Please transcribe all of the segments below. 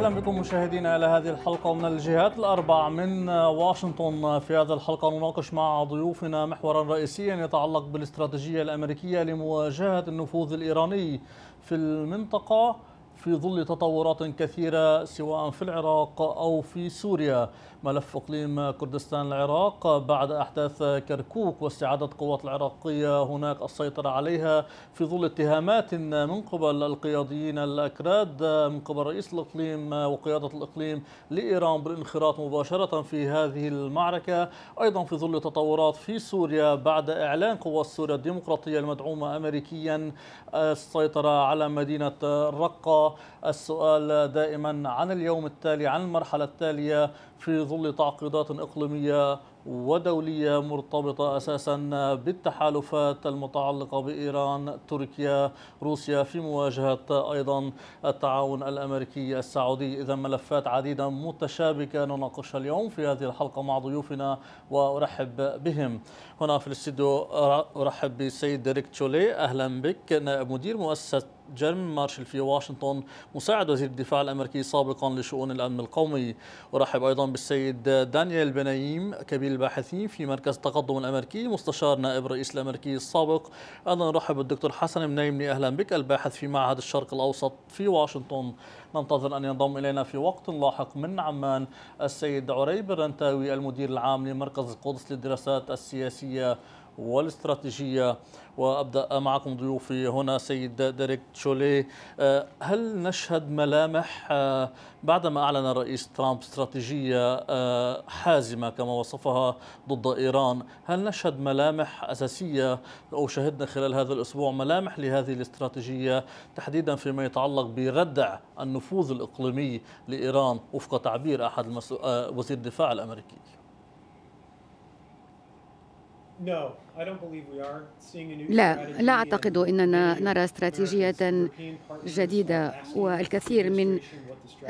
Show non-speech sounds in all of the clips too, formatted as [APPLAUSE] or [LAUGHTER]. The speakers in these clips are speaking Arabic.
اهلا بكم مشاهدينا الى هذه الحلقه ومن الجهات الاربع من واشنطن في هذه الحلقه نناقش مع ضيوفنا محورا رئيسيا يتعلق بالاستراتيجيه الامريكيه لمواجهه النفوذ الايراني في المنطقه في ظل تطورات كثيره سواء في العراق او في سوريا ملف اقليم كردستان العراق بعد احداث كركوك واستعاده القوات العراقيه هناك السيطره عليها في ظل اتهامات من قبل القياديين الاكراد من قبل رئيس الاقليم وقياده الاقليم لايران بالانخراط مباشره في هذه المعركه ايضا في ظل تطورات في سوريا بعد اعلان قوات سوريا الديمقراطيه المدعومه امريكيا السيطره على مدينه الرقه السؤال دائما عن اليوم التالي عن المرحله التاليه في ظل تعقيدات إقليمية ودولية مرتبطة أساسا بالتحالفات المتعلقة بإيران تركيا روسيا في مواجهة أيضا التعاون الأمريكي السعودي إذا ملفات عديدة متشابكة نناقشها اليوم في هذه الحلقة مع ضيوفنا وأرحب بهم هنا في الاستديو ارحب بالسيد ديريك تشولي اهلا بك نائب مدير مؤسسه جرم مارشل في واشنطن مساعد وزير الدفاع الامريكي سابقا لشؤون الامن القومي ارحب ايضا بالسيد دانيال بنايم كبير الباحثين في مركز التقدم الامريكي مستشار نائب الرئيس الامريكي السابق ايضا ارحب بالدكتور حسن منيمني اهلا بك الباحث في معهد الشرق الاوسط في واشنطن ننتظر أن ينضم إلينا في وقت لاحق من عمان السيد عريب الرنتاوي المدير العام لمركز القدس للدراسات السياسية والاستراتيجية وأبدأ معكم ضيوفي هنا سيد ديريك تشولي آه، هل نشهد ملامح آه، بعدما أعلن الرئيس ترامب استراتيجية آه، حازمة كما وصفها ضد إيران هل نشهد ملامح أساسية أو شهدنا خلال هذا الأسبوع ملامح لهذه الاستراتيجية تحديدا فيما يتعلق بردع النفوذ الإقليمي لإيران وفق تعبير أحد وزير الدفاع الأمريكي لا لا أعتقد أننا نرى استراتيجية جديدة والكثير من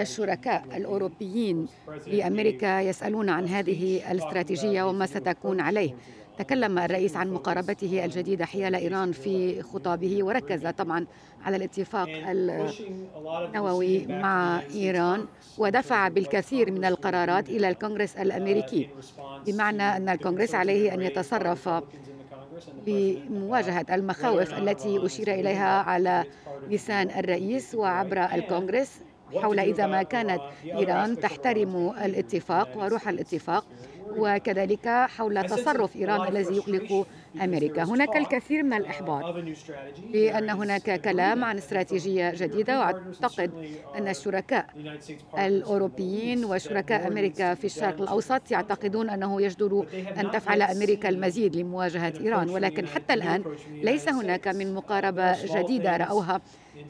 الشركاء الأوروبيين لأمريكا يسألون عن هذه الاستراتيجية وما ستكون عليه تكلم الرئيس عن مقاربته الجديدة حيال إيران في خطابه وركز طبعا على الاتفاق النووي مع إيران ودفع بالكثير من القرارات إلى الكونغرس الأمريكي بمعنى أن الكونغرس عليه أن يتصرف بمواجهة المخاوف التي أشير إليها على لسان الرئيس وعبر الكونغرس حول إذا ما كانت إيران تحترم الاتفاق وروح الاتفاق وكذلك حول تصرف إيران الذي يقلق أمريكا هناك الكثير من الإحباط بأن هناك كلام عن استراتيجية جديدة وأعتقد uh, أن الشركاء الأوروبيين وشركاء أمريكا في الشرق الأوسط يعتقدون أنه يجدر أن تفعل أمريكا المزيد لمواجهة إيران ولكن حتى الآن ليس هناك من مقاربة جديدة رأوها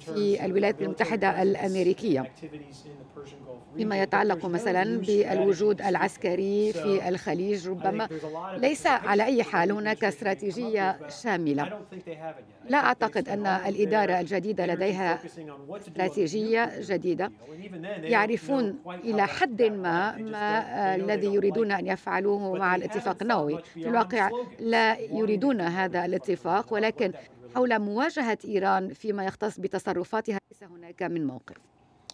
في الولايات المتحدة الأمريكية فيما يتعلق مثلا بالوجود العسكري في الخليج ربما ليس على أي حال هناك استراتيجية شاملة لا أعتقد أن الإدارة الجديدة لديها استراتيجية جديدة يعرفون إلى حد ما ما الذي يريدون أن يفعلوه مع الاتفاق النووي في الواقع لا يريدون هذا الاتفاق ولكن حول مواجهة إيران فيما يختص بتصرفاتها ليس هناك من موقف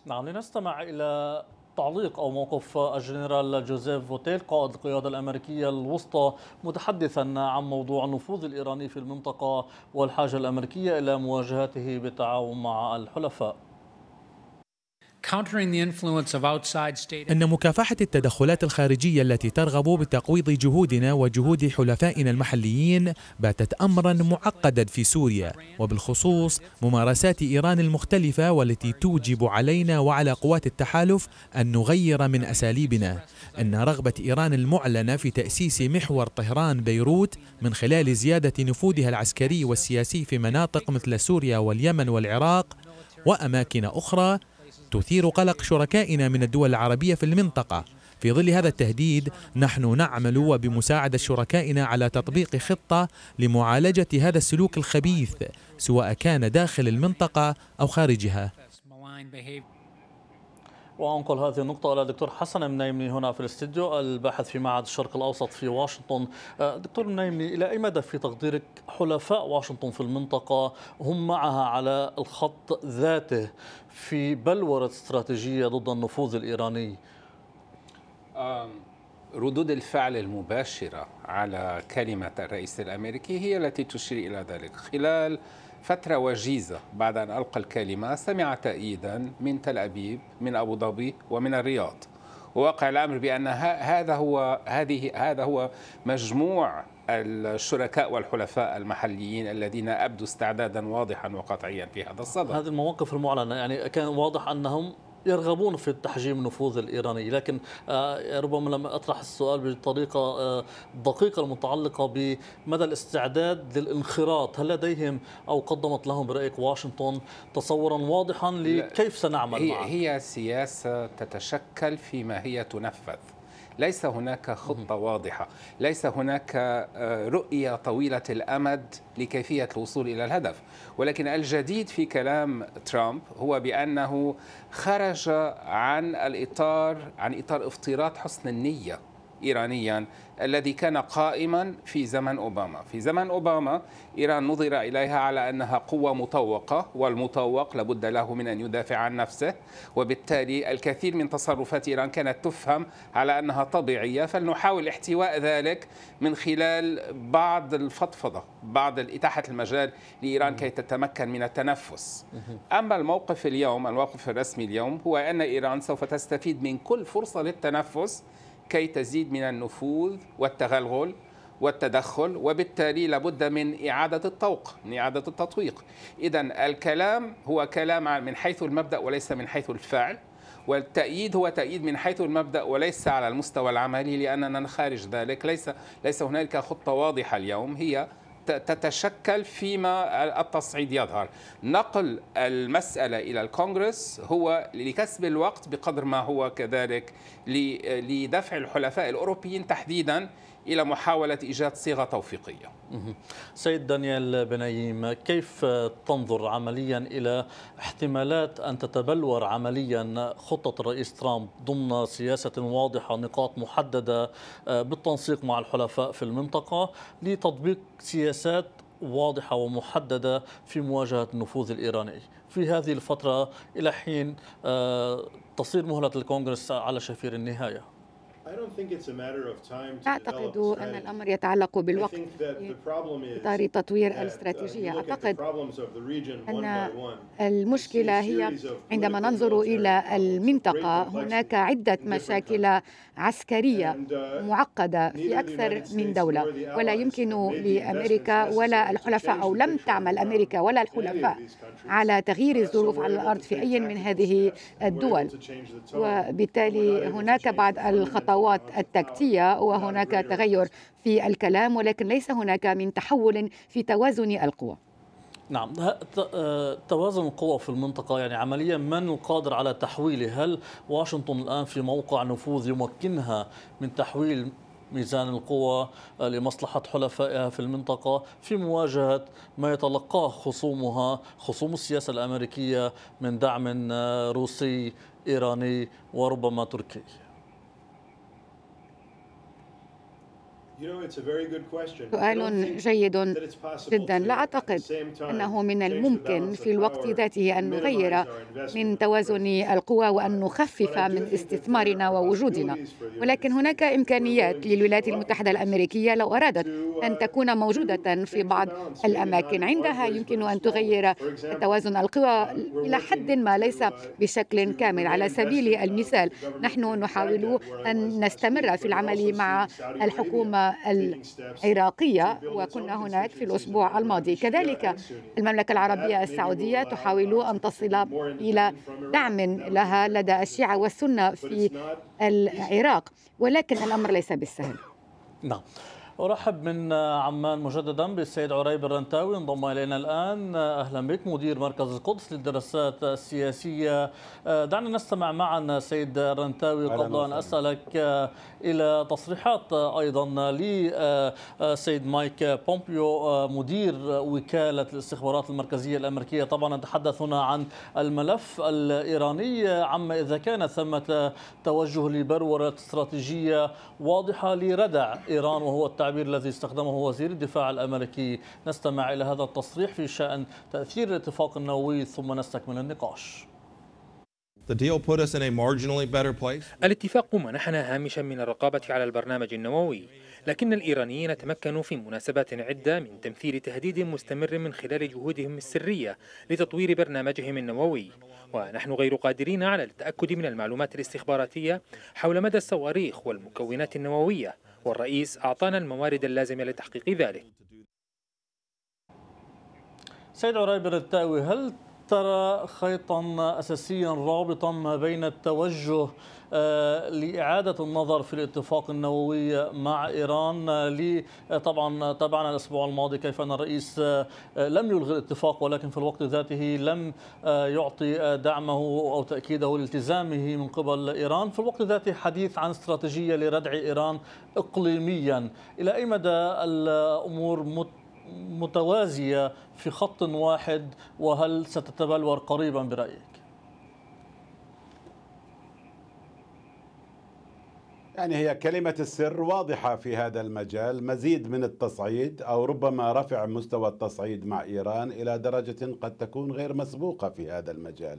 نعم لنستمع إلى تعليق أو موقف الجنرال جوزيف فوتيل قائد القيادة الأمريكية الوسطى متحدثا عن موضوع النفوذ الإيراني في المنطقة والحاجة الأمريكية إلى مواجهته بالتعاون مع الحلفاء أن مكافحة التدخلات الخارجية التي ترغب بتقويض جهودنا وجهود حلفائنا المحليين باتت أمرا معقدا في سوريا وبالخصوص ممارسات إيران المختلفة والتي توجب علينا وعلى قوات التحالف أن نغير من أساليبنا أن رغبة إيران المعلنة في تأسيس محور طهران بيروت من خلال زيادة نفوذها العسكري والسياسي في مناطق مثل سوريا واليمن والعراق وأماكن أخرى تثير قلق شركائنا من الدول العربية في المنطقة في ظل هذا التهديد نحن نعمل وبمساعدة شركائنا على تطبيق خطة لمعالجة هذا السلوك الخبيث سواء كان داخل المنطقة أو خارجها وانقل هذه النقطة إلى دكتور حسن منيمني هنا في الاستديو الباحث في معهد الشرق الأوسط في واشنطن. أه، دكتور منيمني إلى أي مدى في تقديرك حلفاء واشنطن في المنطقة هم معها على الخط ذاته في بلورة استراتيجية ضد النفوذ الإيراني؟ ردود الفعل المباشرة على كلمة الرئيس الأمريكي هي التي تشير إلى ذلك خلال فترة وجيزة بعد أن ألقى الكلمة سمع تأييدا من تل أبيب من أبو ظبي ومن الرياض وواقع الأمر بأن هذا هو هذه هذا هو مجموع الشركاء والحلفاء المحليين الذين أبدوا استعدادا واضحا وقطعيا في هذا الصدد هذه المواقف المعلنة يعني كان واضح أنهم يرغبون في تحجيم النفوذ الإيراني لكن آه، ربما لم أطرح السؤال بطريقة آه، دقيقة المتعلقة بمدى الاستعداد للانخراط هل لديهم أو قدمت لهم برأيك واشنطن تصورا واضحا لكيف سنعمل هي, هي سياسة تتشكل فيما هي تنفذ ليس هناك خطة واضحة ليس هناك آه، رؤية طويلة الأمد لكيفية الوصول إلى الهدف ولكن الجديد في كلام ترامب هو بأنه خرج عن الإطار عن إطار افتراض حسن النية إيرانيا الذي كان قائما في زمن أوباما في زمن أوباما إيران نظر إليها على أنها قوة مطوقة والمطوق لابد له من أن يدافع عن نفسه وبالتالي الكثير من تصرفات إيران كانت تفهم على أنها طبيعية فلنحاول احتواء ذلك من خلال بعض الفضفضة بعض إتاحة المجال لإيران كي تتمكن من التنفس أما الموقف اليوم الموقف الرسمي اليوم هو أن إيران سوف تستفيد من كل فرصة للتنفس كي تزيد من النفوذ والتغلغل والتدخل وبالتالي لابد من إعادة الطوق من إعادة التطويق إذا الكلام هو كلام من حيث المبدأ وليس من حيث الفعل والتأييد هو تأييد من حيث المبدأ وليس على المستوى العملي لأننا خارج ذلك ليس ليس هنالك خطة واضحة اليوم هي تتشكل فيما التصعيد يظهر نقل المسألة إلى الكونغرس هو لكسب الوقت بقدر ما هو كذلك لدفع الحلفاء الأوروبيين تحديدا إلى محاولة إيجاد صيغة توفيقية سيد دانيال بنيم كيف تنظر عمليا إلى احتمالات أن تتبلور عمليا خطة الرئيس ترامب ضمن سياسة واضحة نقاط محددة آه، بالتنسيق مع الحلفاء في المنطقة لتطبيق سياسات واضحة ومحددة في مواجهة النفوذ الإيراني في هذه الفترة إلى حين آه، تصير مهلة الكونغرس على شفير النهاية أعتقد أن الأمر يتعلق بالوقت في إطار تطوير uh, الاستراتيجية أعتقد أن المشكلة هي عندما ننظر إلى المنطقة هناك عدة مشاكل عسكرية uh, معقدة في أكثر من دولة ولا يمكن لأمريكا ولا الحلفاء أو لم تعمل أمريكا ولا الحلفاء على uh, تغيير الظروف على الأرض في أي من هذه الدول وبالتالي هناك بعض الخطوات uh, التكتية وهناك تغير في الكلام ولكن ليس هناك من تحول في توازن القوى نعم آه، توازن القوى في المنطقة يعني عمليا من القادر على تحويله هل واشنطن الآن في موقع نفوذ يمكنها من تحويل ميزان القوى لمصلحة حلفائها في المنطقة في مواجهة ما يتلقاه خصومها خصوم السياسة الأمريكية من دعم آه، روسي إيراني وربما تركي سؤال جيد جدا لا أعتقد أنه من الممكن في الوقت ذاته أن نغير من توازن القوى وأن نخفف من استثمارنا ووجودنا ولكن هناك إمكانيات للولايات المتحدة الأمريكية لو أرادت أن uh, تكون موجودة في بعض الأماكن عندها يمكن أن تغير توازن uh, القوى إلى حد ما ليس بشكل كامل على سبيل uh, المثال نحن نحاول أن نستمر في العمل مع الحكومة العراقية وكنا هناك في الأسبوع الماضي كذلك المملكة العربية السعودية تحاول أن تصل إلى دعم لها لدى الشيعة والسنة في العراق ولكن الأمر ليس بالسهل نعم أرحب من عمان مجددا بالسيد عريب الرنتاوي انضم إلينا الآن أهلا بك مدير مركز القدس للدراسات السياسية دعنا نستمع معا سيد الرنتاوي قبل أن أسألك إلى تصريحات أيضا لسيد مايك بومبيو مدير وكالة الاستخبارات المركزية الأمريكية طبعا نتحدث هنا عن الملف الإيراني عما إذا كان ثمة توجه لبرورة استراتيجية واضحة لردع إيران وهو التعليم التعبير الذي استخدمه وزير الدفاع الأمريكي نستمع إلى هذا التصريح في شأن تأثير الاتفاق النووي ثم نستكمل النقاش الاتفاق منحنا هامشا من الرقابة على البرنامج النووي لكن الإيرانيين تمكنوا في مناسبات عدة من تمثيل تهديد مستمر من خلال جهودهم السرية لتطوير برنامجهم النووي ونحن غير قادرين على التأكد من المعلومات الاستخباراتية حول مدى الصواريخ والمكونات النووية والرئيس أعطانا الموارد اللازمة لتحقيق ذلك سيد عرايب التاوي هل ترى خيطا أساسيا رابطا ما بين التوجه آه، لإعادة النظر في الاتفاق النووي مع إيران آه، آه، طبعا تابعنا الأسبوع الماضي كيف أن الرئيس لم يلغي الاتفاق ولكن في الوقت ذاته لم يعطي دعمه أو تأكيده لالتزامه من قبل إيران في الوقت ذاته حديث عن استراتيجية لردع إيران إقليميا إلى أي مدى الأمور مت متوازية في خط واحد وهل ستتبلور قريبا برأيك؟ يعني هي كلمة السر واضحة في هذا المجال مزيد من التصعيد أو ربما رفع مستوى التصعيد مع إيران إلى درجة قد تكون غير مسبوقة في هذا المجال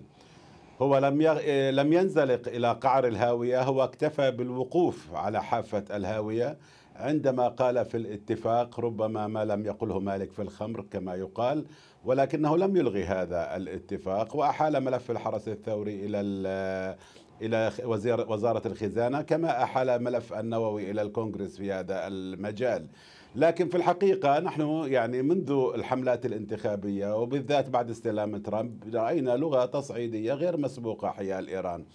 هو لم يغ... لم ينزلق الى قعر الهاويه هو اكتفى بالوقوف على حافه الهاويه عندما قال في الاتفاق ربما ما لم يقله مالك في الخمر كما يقال ولكنه لم يلغي هذا الاتفاق واحال ملف الحرس الثوري الى إلى وزير وزارة الخزانة كما أحال ملف النووي إلى الكونغرس في هذا المجال لكن في الحقيقة نحن يعني منذ الحملات الانتخابية وبالذات بعد استلام ترامب رأينا لغة تصعيدية غير مسبوقة حيال إيران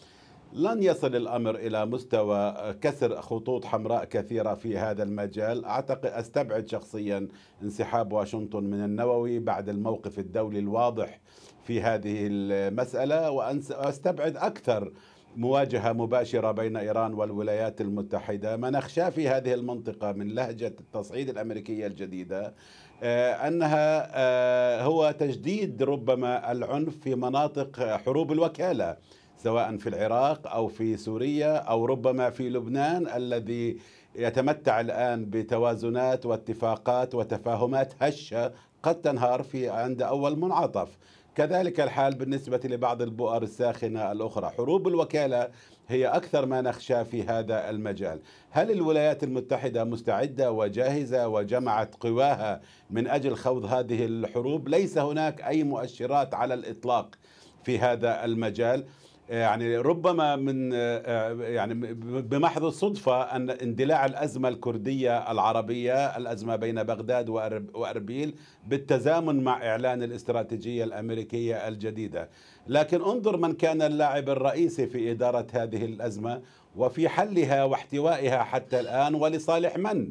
لن يصل الامر الى مستوى كسر خطوط حمراء كثيره في هذا المجال، اعتقد استبعد شخصيا انسحاب واشنطن من النووي بعد الموقف الدولي الواضح في هذه المساله واستبعد اكثر مواجهة مباشرة بين إيران والولايات المتحدة ما نخشى في هذه المنطقة من لهجة التصعيد الأمريكية الجديدة آه، أنها آه، هو تجديد ربما العنف في مناطق حروب الوكالة سواء في العراق أو في سوريا أو ربما في لبنان الذي يتمتع الآن بتوازنات واتفاقات وتفاهمات هشة قد تنهار في عند أول منعطف كذلك الحال بالنسبة لبعض البؤر الساخنة الأخرى حروب الوكالة هي أكثر ما نخشى في هذا المجال هل الولايات المتحدة مستعدة وجاهزة وجمعت قواها من أجل خوض هذه الحروب ليس هناك أي مؤشرات على الإطلاق في هذا المجال يعني ربما من آه، يعني بمحض الصدفة أن اندلاع الأزمة الكردية العربية الأزمة بين بغداد وأربيل بالتزامن مع إعلان الاستراتيجية الأمريكية الجديدة لكن انظر من كان اللاعب الرئيسي في إدارة هذه الأزمة وفي حلها واحتوائها حتى الآن ولصالح من؟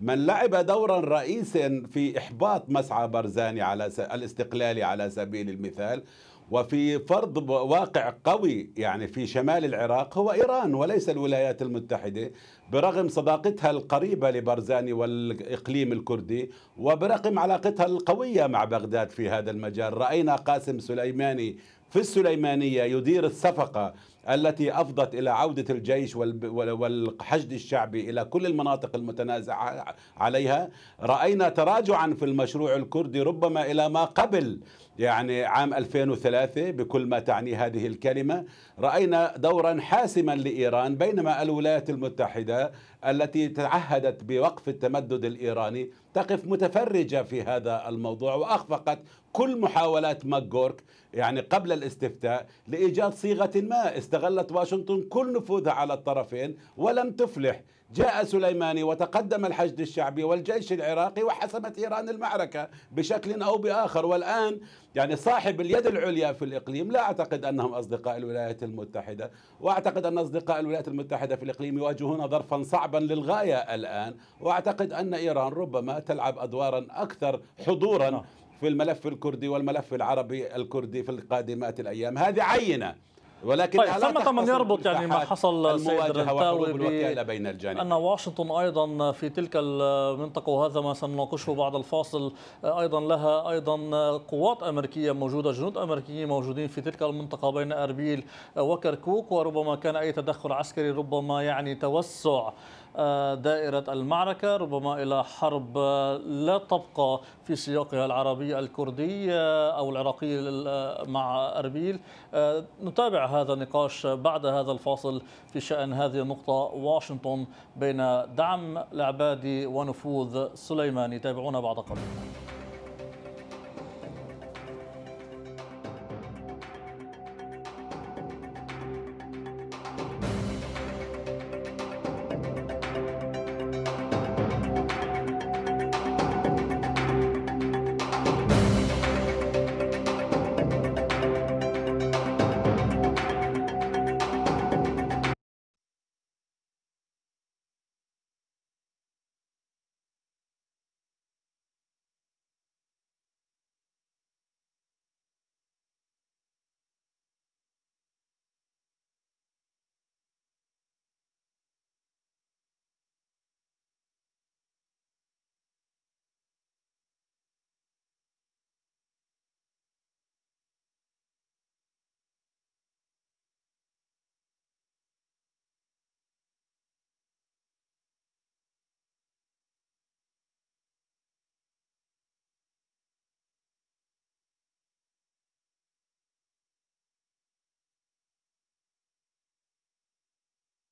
من لعب دورا رئيسا في إحباط مسعى برزاني على الاستقلال على سبيل المثال وفي فرض واقع قوي يعني في شمال العراق هو إيران وليس الولايات المتحدة برغم صداقتها القريبة لبرزاني والإقليم الكردي وبرغم علاقتها القوية مع بغداد في هذا المجال رأينا قاسم سليماني في السليمانية يدير الصفقة التي افضت الى عوده الجيش والحشد الشعبي الى كل المناطق المتنازع عليها راينا تراجعا في المشروع الكردي ربما الى ما قبل يعني عام 2003 بكل ما تعني هذه الكلمه راينا دورا حاسما لايران بينما الولايات المتحده التي تعهدت بوقف التمدد الايراني تقف متفرجه في هذا الموضوع واخفقت كل محاولات ماجورك يعني قبل الاستفتاء لايجاد صيغه ما استغلت واشنطن كل نفوذها على الطرفين ولم تفلح جاء سليماني وتقدم الحشد الشعبي والجيش العراقي وحسمت إيران المعركة بشكل أو بآخر والآن يعني صاحب اليد العليا في الإقليم لا أعتقد أنهم أصدقاء الولايات المتحدة وأعتقد أن أصدقاء الولايات المتحدة في الإقليم يواجهون ظرفا صعبا للغاية الآن وأعتقد أن إيران ربما تلعب أدوارا أكثر حضورا نعم. في الملف الكردي والملف العربي الكردي في القادمات الأيام هذه عينة ولكن طيب ثمة من يربط يعني ما حصل سيد الرنتاوي بين الجانبين أن واشنطن أيضا في تلك المنطقة وهذا ما سنناقشه بعد الفاصل أيضا لها أيضا قوات أمريكية موجودة جنود أمريكيين موجودين في تلك المنطقة بين أربيل وكركوك وربما كان أي تدخل عسكري ربما يعني توسع آه، دائرة المعركة ربما إلى حرب آه، لا تبقى في سياقها العربي الكردي آه، أو العراقي مع أربيل نتابع هذا النقاش بعد هذا الفاصل في شأن هذه النقطة واشنطن بين دعم العبادي ونفوذ سليماني تابعونا بعد قليل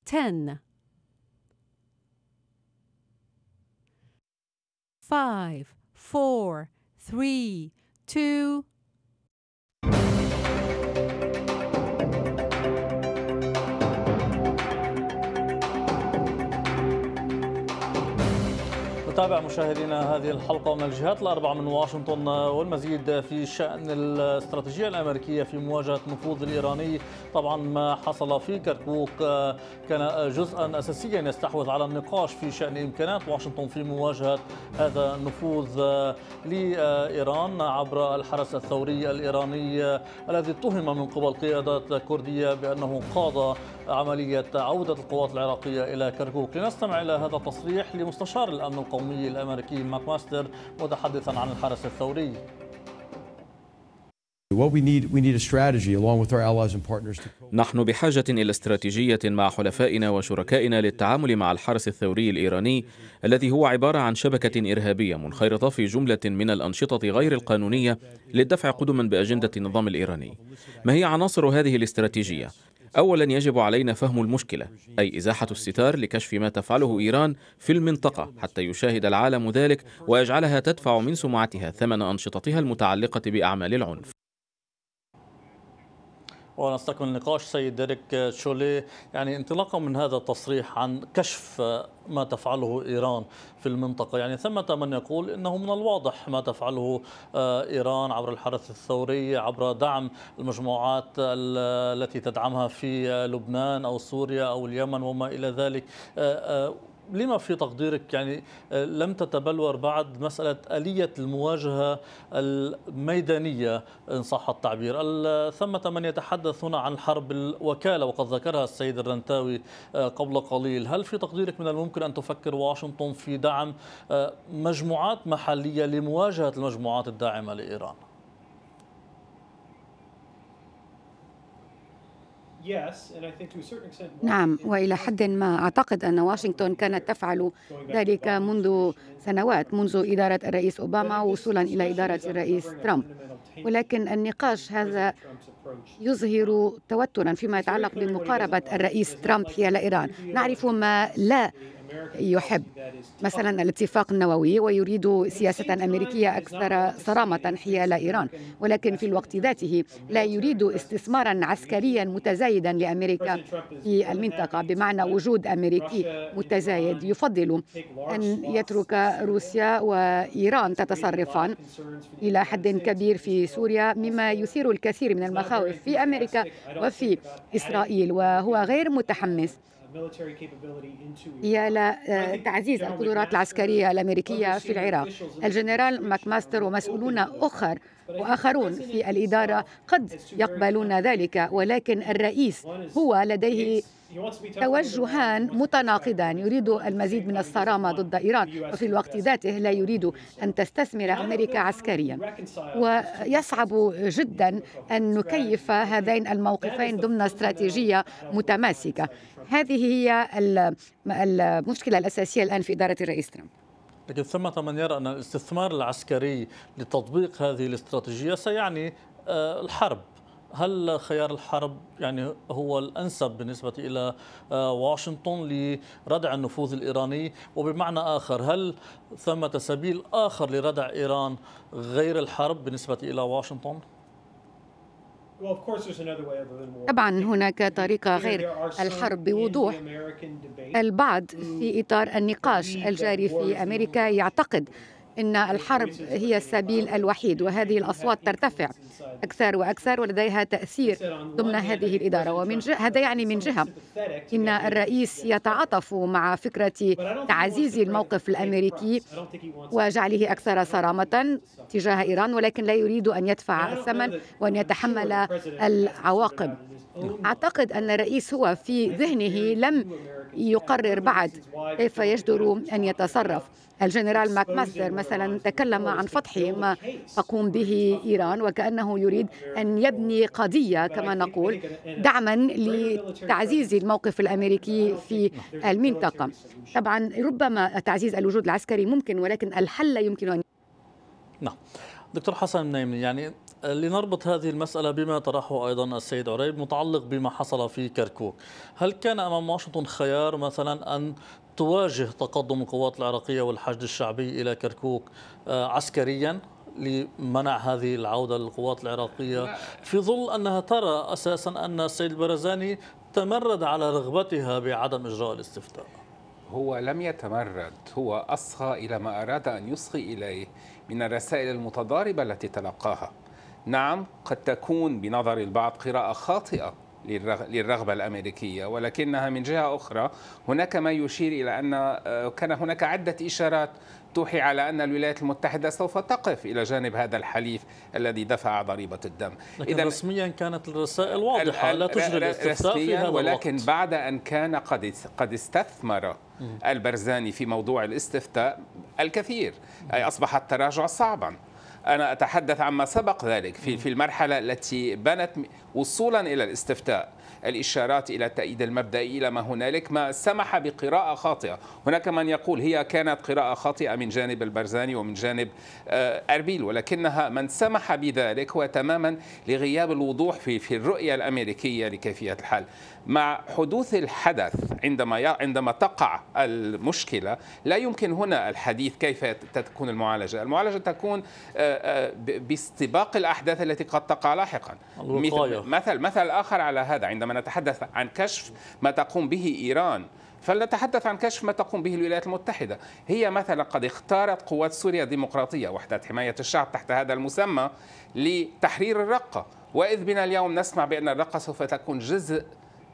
ten, five, four, three, two, نتابع مشاهدينا هذه الحلقة من الجهات الأربعة من واشنطن والمزيد في شأن الاستراتيجية الأمريكية في مواجهة النفوذ الإيراني طبعا ما حصل في كركوك كان جزءا أساسيا يستحوذ على النقاش في شأن إمكانات واشنطن في مواجهة هذا النفوذ لإيران عبر الحرس الثوري الإيراني الذي اتهم من قبل قيادات كردية بأنه قاد عملية عودة القوات العراقية إلى كركوك لنستمع إلى هذا التصريح لمستشار الأمن القومي الرسمي الأمريكي ماك ماستر متحدثا عن الحرس الثوري نحن بحاجة إلى استراتيجية مع حلفائنا وشركائنا للتعامل مع الحرس الثوري الإيراني الذي هو عبارة عن شبكة إرهابية منخرطة في جملة من الأنشطة غير القانونية للدفع قدما بأجندة النظام الإيراني ما هي عناصر هذه الاستراتيجية؟ اولا يجب علينا فهم المشكله اي ازاحه الستار لكشف ما تفعله ايران في المنطقه حتى يشاهد العالم ذلك ويجعلها تدفع من سمعتها ثمن انشطتها المتعلقه باعمال العنف ونستكمل النقاش سيد ديريك شولي يعني انطلاقا من هذا التصريح عن كشف ما تفعله إيران في المنطقة يعني ثمة من يقول إنه من الواضح ما تفعله آه، إيران عبر الحرس الثوري عبر دعم المجموعات التي تدعمها في لبنان أو سوريا أو اليمن وما إلى ذلك آه، آه، لما في تقديرك يعني آه، لم تتبلور بعد مسألة آلية المواجهة الميدانية إن صح التعبير ثمة من يتحدث هنا عن حرب الوكالة وقد ذكرها السيد الرنتاوي آه، قبل قليل هل في تقديرك من الممكن أن تفكر واشنطن في دعم آه، مجموعات محلية لمواجهة المجموعات الداعمة لإيران؟ نعم والى حد ما اعتقد ان واشنطن كانت تفعل ذلك منذ سنوات منذ اداره الرئيس اوباما وصولا الى اداره الرئيس ترامب ولكن النقاش هذا يظهر توترا فيما يتعلق بمقاربه الرئيس ترامب حيال ايران نعرف ما لا يحب مثلا الاتفاق النووي ويريد سياسة أمريكية أكثر صرامة حيال إيران ولكن في الوقت ذاته لا يريد استثمارا عسكريا متزايدا لأمريكا في المنطقة بمعنى وجود أمريكي متزايد يفضل أن يترك روسيا وإيران تتصرفان إلى حد كبير في سوريا مما يثير الكثير من المخاوف في أمريكا وفي إسرائيل وهو غير متحمس هي لتعزيز آه، القدرات العسكرية الأمريكية في العراق الجنرال ماكماستر ومسؤولون آخر وآخرون في الإدارة قد يقبلون ذلك ولكن الرئيس هو لديه توجهان متناقضان يريد المزيد من الصرامة ضد إيران وفي الوقت ذاته لا يريد أن تستثمر أمريكا عسكريا ويصعب جدا أن نكيف هذين الموقفين ضمن استراتيجية متماسكة هذه هي المشكلة الأساسية الآن في إدارة الرئيس ترامب لكن ثمة من يرى أن الاستثمار العسكري لتطبيق هذه الاستراتيجية سيعني آه، الحرب هل خيار الحرب يعني هو الانسب بالنسبه الى آه، واشنطن لردع النفوذ الايراني وبمعنى اخر هل ثمه سبيل اخر لردع ايران غير الحرب بالنسبه الى واشنطن؟ طبعا هناك طريقة غير الحرب بوضوح البعض في إطار النقاش الجاري في أمريكا يعتقد إن الحرب هي السبيل الوحيد وهذه الأصوات ترتفع أكثر وأكثر ولديها تأثير ضمن هذه الإدارة ومن جهة هذا يعني من جهة إن الرئيس يتعاطف مع فكرة تعزيز الموقف الأمريكي وجعله أكثر صرامة تجاه إيران ولكن لا يريد أن يدفع الثمن وأن يتحمل العواقب أعتقد أن الرئيس هو في ذهنه لم يقرر بعد كيف يجدر أن يتصرف الجنرال ماك ماستر مثلا تكلم عن فتح ما تقوم به إيران وكأنه يريد أن يبني قضية كما نقول دعما لتعزيز الموقف الأمريكي في المنطقة طبعا ربما تعزيز الوجود العسكري ممكن ولكن الحل لا يمكن أن نعم دكتور حسن نايم يعني لنربط هذه المسألة بما طرحه أيضا السيد عريب متعلق بما حصل في كركوك هل كان أمام واشنطن خيار مثلا أن تواجه تقدم القوات العراقية والحشد الشعبي إلى كركوك آه، عسكريا لمنع هذه العودة للقوات العراقية في ظل أنها ترى أساسا أن السيد برزاني تمرد على رغبتها بعدم إجراء الاستفتاء هو لم يتمرد هو أصغى إلى ما أراد أن يصغي إليه من الرسائل المتضاربة التي تلقاها نعم قد تكون بنظر البعض قراءة خاطئة للرغبة الأمريكية ولكنها من جهة أخرى هناك ما يشير إلى أن آه، كان هناك عدة إشارات توحي على أن الولايات المتحدة سوف تقف إلى جانب هذا الحليف الذي دفع ضريبة الدم لكن رسميا كانت الرسائل واضحة لا تجري الاستفتاء في هذا ولكن الوقت. بعد أن كان قد قد استثمر البرزاني في موضوع الاستفتاء الكثير أي أصبح التراجع صعبا أنا أتحدث عما سبق ذلك في في المرحلة التي بنت وصولا إلى الاستفتاء الإشارات إلى التأييد المبدئي إلى ما هنالك ما سمح بقراءة خاطئة هناك من يقول هي كانت قراءة خاطئة من جانب البرزاني ومن جانب آه، أربيل ولكنها من سمح بذلك هو تماما لغياب الوضوح في في الرؤية الأمريكية لكيفية الحل مع حدوث الحدث عندما عندما تقع المشكله لا يمكن هنا الحديث كيف تكون المعالجه، المعالجه تكون آه، آه، باستباق الاحداث التي قد تقع لاحقا. مثل مثل اخر على هذا عندما نتحدث عن كشف ما تقوم به ايران فلنتحدث عن كشف ما تقوم به الولايات المتحدة هي مثلا قد اختارت قوات سوريا الديمقراطية وحدات حماية الشعب تحت هذا المسمى لتحرير الرقة وإذ بنا اليوم نسمع بأن الرقة سوف تكون جزء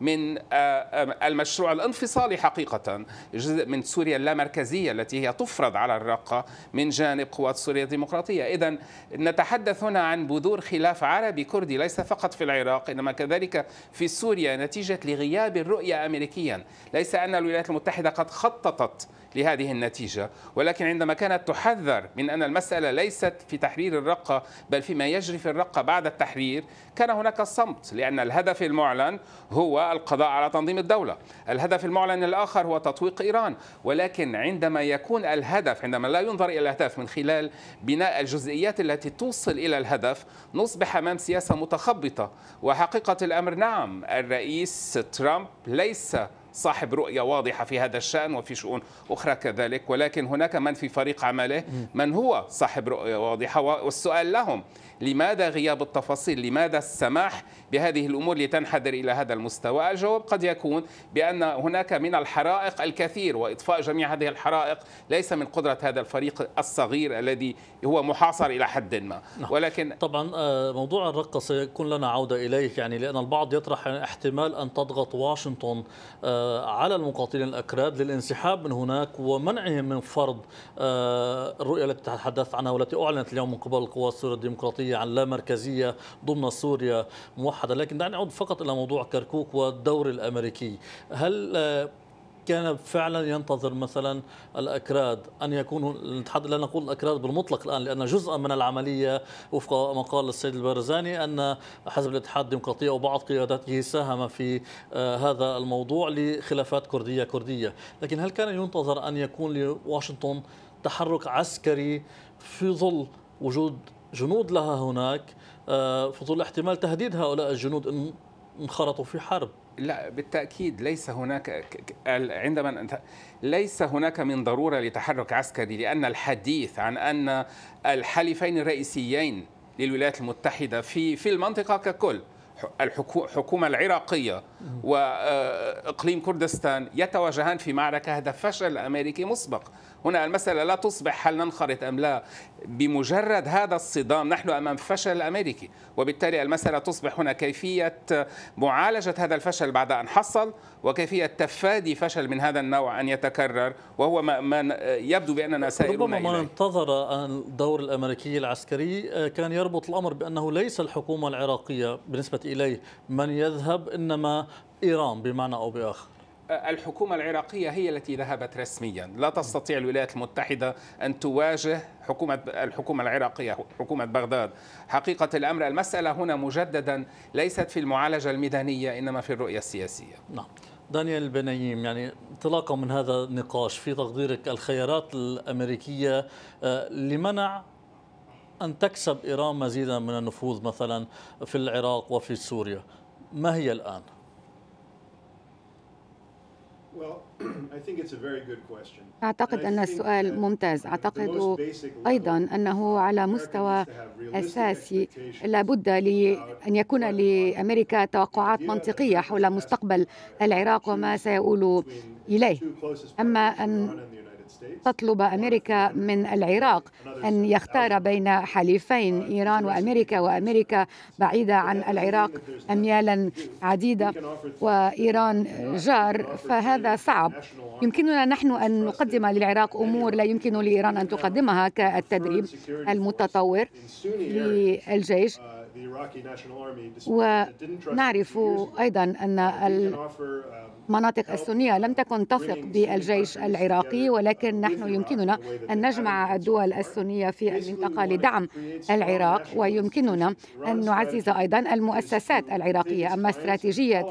من آه، المشروع الانفصالي حقيقة جزء من سوريا اللامركزية التي هي تفرض على الرقة من جانب قوات سوريا الديمقراطية إذا نتحدث هنا عن بذور خلاف عربي كردي ليس فقط في العراق إنما كذلك في سوريا نتيجة لغياب الرؤية أمريكيا ليس أن الولايات المتحدة قد خططت لهذه النتيجة ولكن عندما كانت تحذر من أن المسألة ليست في تحرير الرقة بل فيما يجري في الرقة بعد التحرير كان هناك صمت لأن الهدف المعلن هو القضاء على تنظيم الدولة الهدف المعلن الآخر هو تطويق إيران ولكن عندما يكون الهدف عندما لا ينظر إلى الأهداف من خلال بناء الجزئيات التي توصل إلى الهدف نصبح أمام سياسة متخبطة وحقيقة الأمر نعم الرئيس ترامب ليس صاحب رؤية واضحة في هذا الشأن وفي شؤون أخرى كذلك ولكن هناك من في فريق عمله من هو صاحب رؤية واضحة والسؤال لهم لماذا غياب التفاصيل لماذا السماح بهذه الأمور لتنحدر إلى هذا المستوى الجواب قد يكون بأن هناك من الحرائق الكثير وإطفاء جميع هذه الحرائق ليس من قدرة هذا الفريق الصغير الذي هو محاصر إلى حد ما نعم. ولكن طبعا آه، موضوع الرقة سيكون لنا عودة إليه يعني لأن البعض يطرح احتمال أن تضغط واشنطن آه، على المقاتلين الأكراد للانسحاب من هناك ومنعهم من فرض آه، الرؤية التي تحدثت عنها والتي أعلنت اليوم من قبل القوات السورية الديمقراطية العراقية عن لا مركزية ضمن سوريا موحدة لكن دعني أعود فقط إلى موضوع كركوك والدور الأمريكي هل آه، كان فعلا ينتظر مثلا الاكراد ان يكونوا لا نقول الاكراد بالمطلق الان لان جزءا من العمليه وفق ما قال السيد البرزاني ان حزب الاتحاد الديمقراطي وبعض قياداته ساهم في آه، هذا الموضوع لخلافات كرديه كرديه، لكن هل كان ينتظر ان يكون لواشنطن تحرك عسكري في ظل وجود جنود لها هناك آه، فطول احتمال تهديد هؤلاء الجنود إن انخرطوا في حرب لا بالتأكيد ليس هناك عندما أنت ليس هناك من ضرورة لتحرك عسكري لأن الحديث عن أن الحليفين الرئيسيين للولايات المتحدة في في المنطقة ككل الحكومة العراقية وإقليم آه، كردستان يتواجهان في معركة هدف فشل أمريكي مسبق هنا المسألة لا تصبح هل ننخرط أم لا بمجرد هذا الصدام نحن أمام فشل أمريكي وبالتالي المسألة تصبح هنا كيفية معالجة هذا الفشل بعد أن حصل وكيفية تفادي فشل من هذا النوع أن يتكرر وهو ما, ما يبدو بأننا سائرون ربما ما انتظر الدور الأمريكي العسكري آه، كان يربط الأمر بأنه ليس الحكومة العراقية بالنسبة إليه من يذهب إنما إيران بمعنى أو بآخر الحكومة العراقية هي التي ذهبت رسميا لا تستطيع الولايات المتحدة أن تواجه حكومة الحكومة العراقية حكومة بغداد حقيقة الأمر المسألة هنا مجددا ليست في المعالجة الميدانية إنما في الرؤية السياسية نعم دانيال بنيم يعني انطلاقا من هذا النقاش في تقديرك الخيارات الأمريكية آه، لمنع أن تكسب إيران مزيدا من النفوذ مثلا في العراق وفي سوريا ما هي الآن؟ [CLEARS THROAT] أعتقد أن السؤال ممتاز أعتقد أيضا أنه على مستوى أساسي لابد أن يكون لأمريكا توقعات منطقية حول مستقبل uh, العراق وما سيؤول إليه أما أن تطلب أمريكا من العراق أن يختار بين حليفين إيران وأمريكا وأمريكا بعيدة عن العراق أميالا عديدة وإيران جار فهذا صعب يمكننا نحن أن نقدم للعراق أمور لا يمكن لإيران أن تقدمها كالتدريب المتطور للجيش uh, ونعرف أيضا أن مناطق السنية لم تكن تثق بالجيش العراقي ولكن نحن يمكننا أن نجمع الدول السنية في المنطقة لدعم العراق ويمكننا أن نعزز أيضا المؤسسات العراقية أما استراتيجية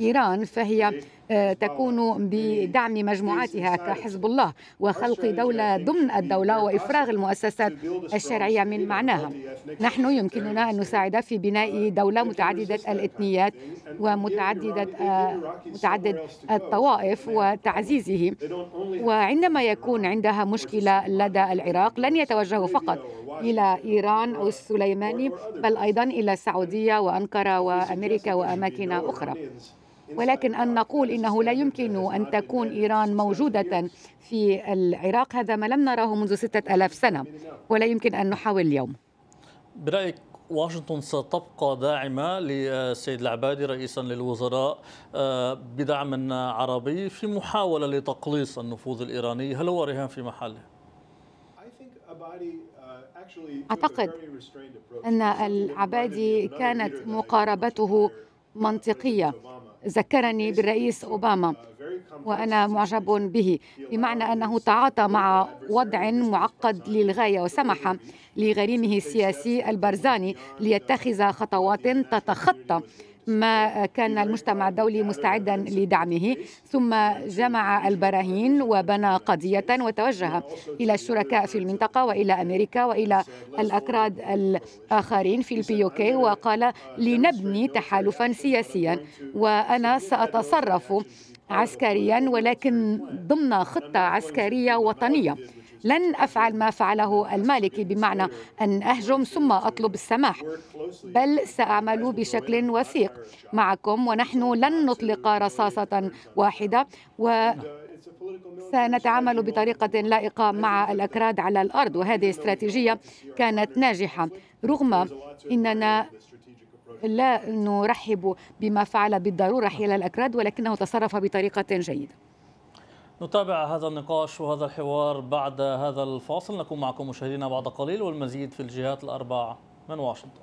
إيران فهي آه، تكون بدعم مجموعاتها كحزب الله وخلق دولة ضمن الدولة وإفراغ المؤسسات الشرعية من معناها نحن يمكننا أن نساعد في بناء دولة متعددة الإثنيات ومتعددة آه، متعدد الطوائف وتعزيزه وعندما يكون عندها مشكلة لدى العراق لن يتوجهوا فقط إلى إيران أو السليماني بل أيضا إلى السعودية وأنقرة وأمريكا وأماكن أخرى ولكن أن نقول إنه لا يمكن أن تكون إيران موجودة في العراق هذا ما لم نراه منذ ستة ألاف سنة ولا يمكن أن نحاول اليوم برأيك واشنطن ستبقى داعمة للسيد العبادي رئيسا للوزراء آه، بدعم عربي في محاولة لتقليص النفوذ الإيراني هل هو رهان في محله؟ أعتقد أن العبادي كانت مقاربته منطقية ذكرني بالرئيس أوباما وأنا معجب به بمعنى أنه تعاطى مع وضع معقد للغاية وسمح لغريمه السياسي البرزاني ليتخذ خطوات تتخطى ما كان المجتمع الدولي مستعدا لدعمه ثم جمع البراهين وبنى قضية وتوجه إلى الشركاء في المنطقة وإلى أمريكا وإلى الأكراد الآخرين في البيوكي وقال لنبني تحالفا سياسيا وأنا سأتصرف عسكريا ولكن ضمن خطة عسكرية وطنية لن أفعل ما فعله المالكي بمعنى أن أهجم ثم أطلب السماح بل سأعمل بشكل وثيق معكم ونحن لن نطلق رصاصة واحدة و سنتعامل بطريقة لائقة مع الأكراد على الأرض وهذه استراتيجية كانت ناجحة رغم أننا لا نرحب بما فعل بالضرورة حيال الأكراد ولكنه تصرف بطريقة جيدة نتابع هذا النقاش وهذا الحوار بعد هذا الفاصل نكون معكم مشاهدينا بعد قليل والمزيد في الجهات الأربع من واشنطن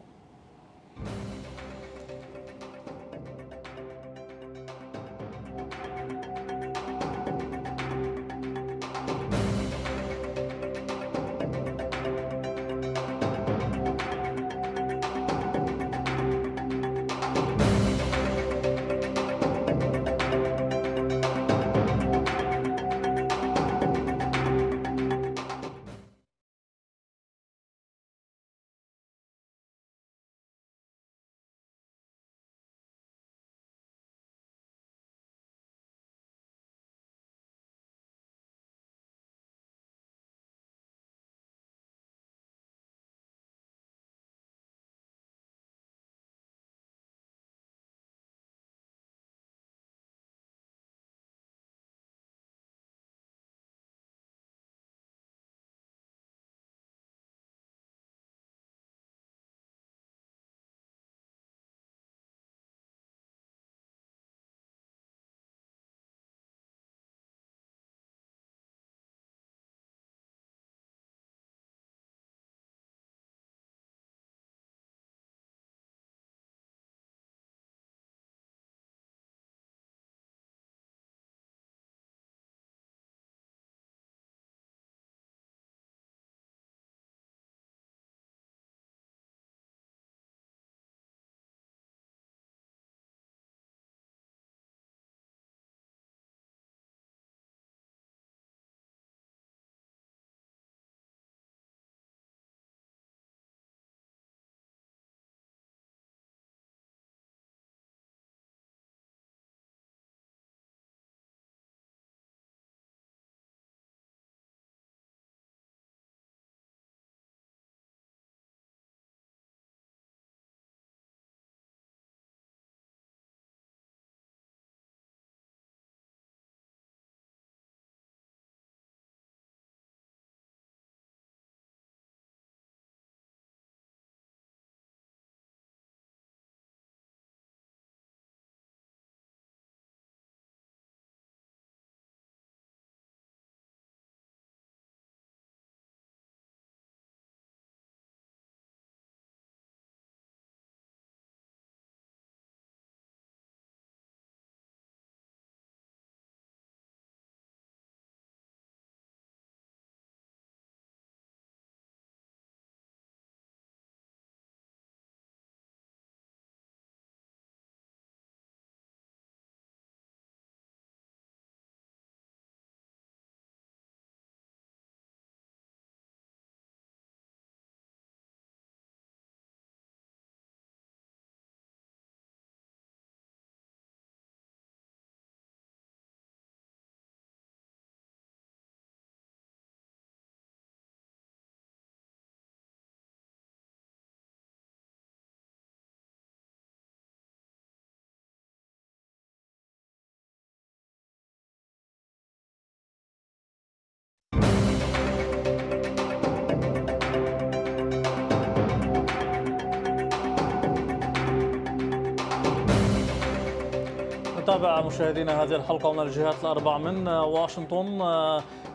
نتابع مشاهدينا هذه الحلقة من الجهات الأربع من واشنطن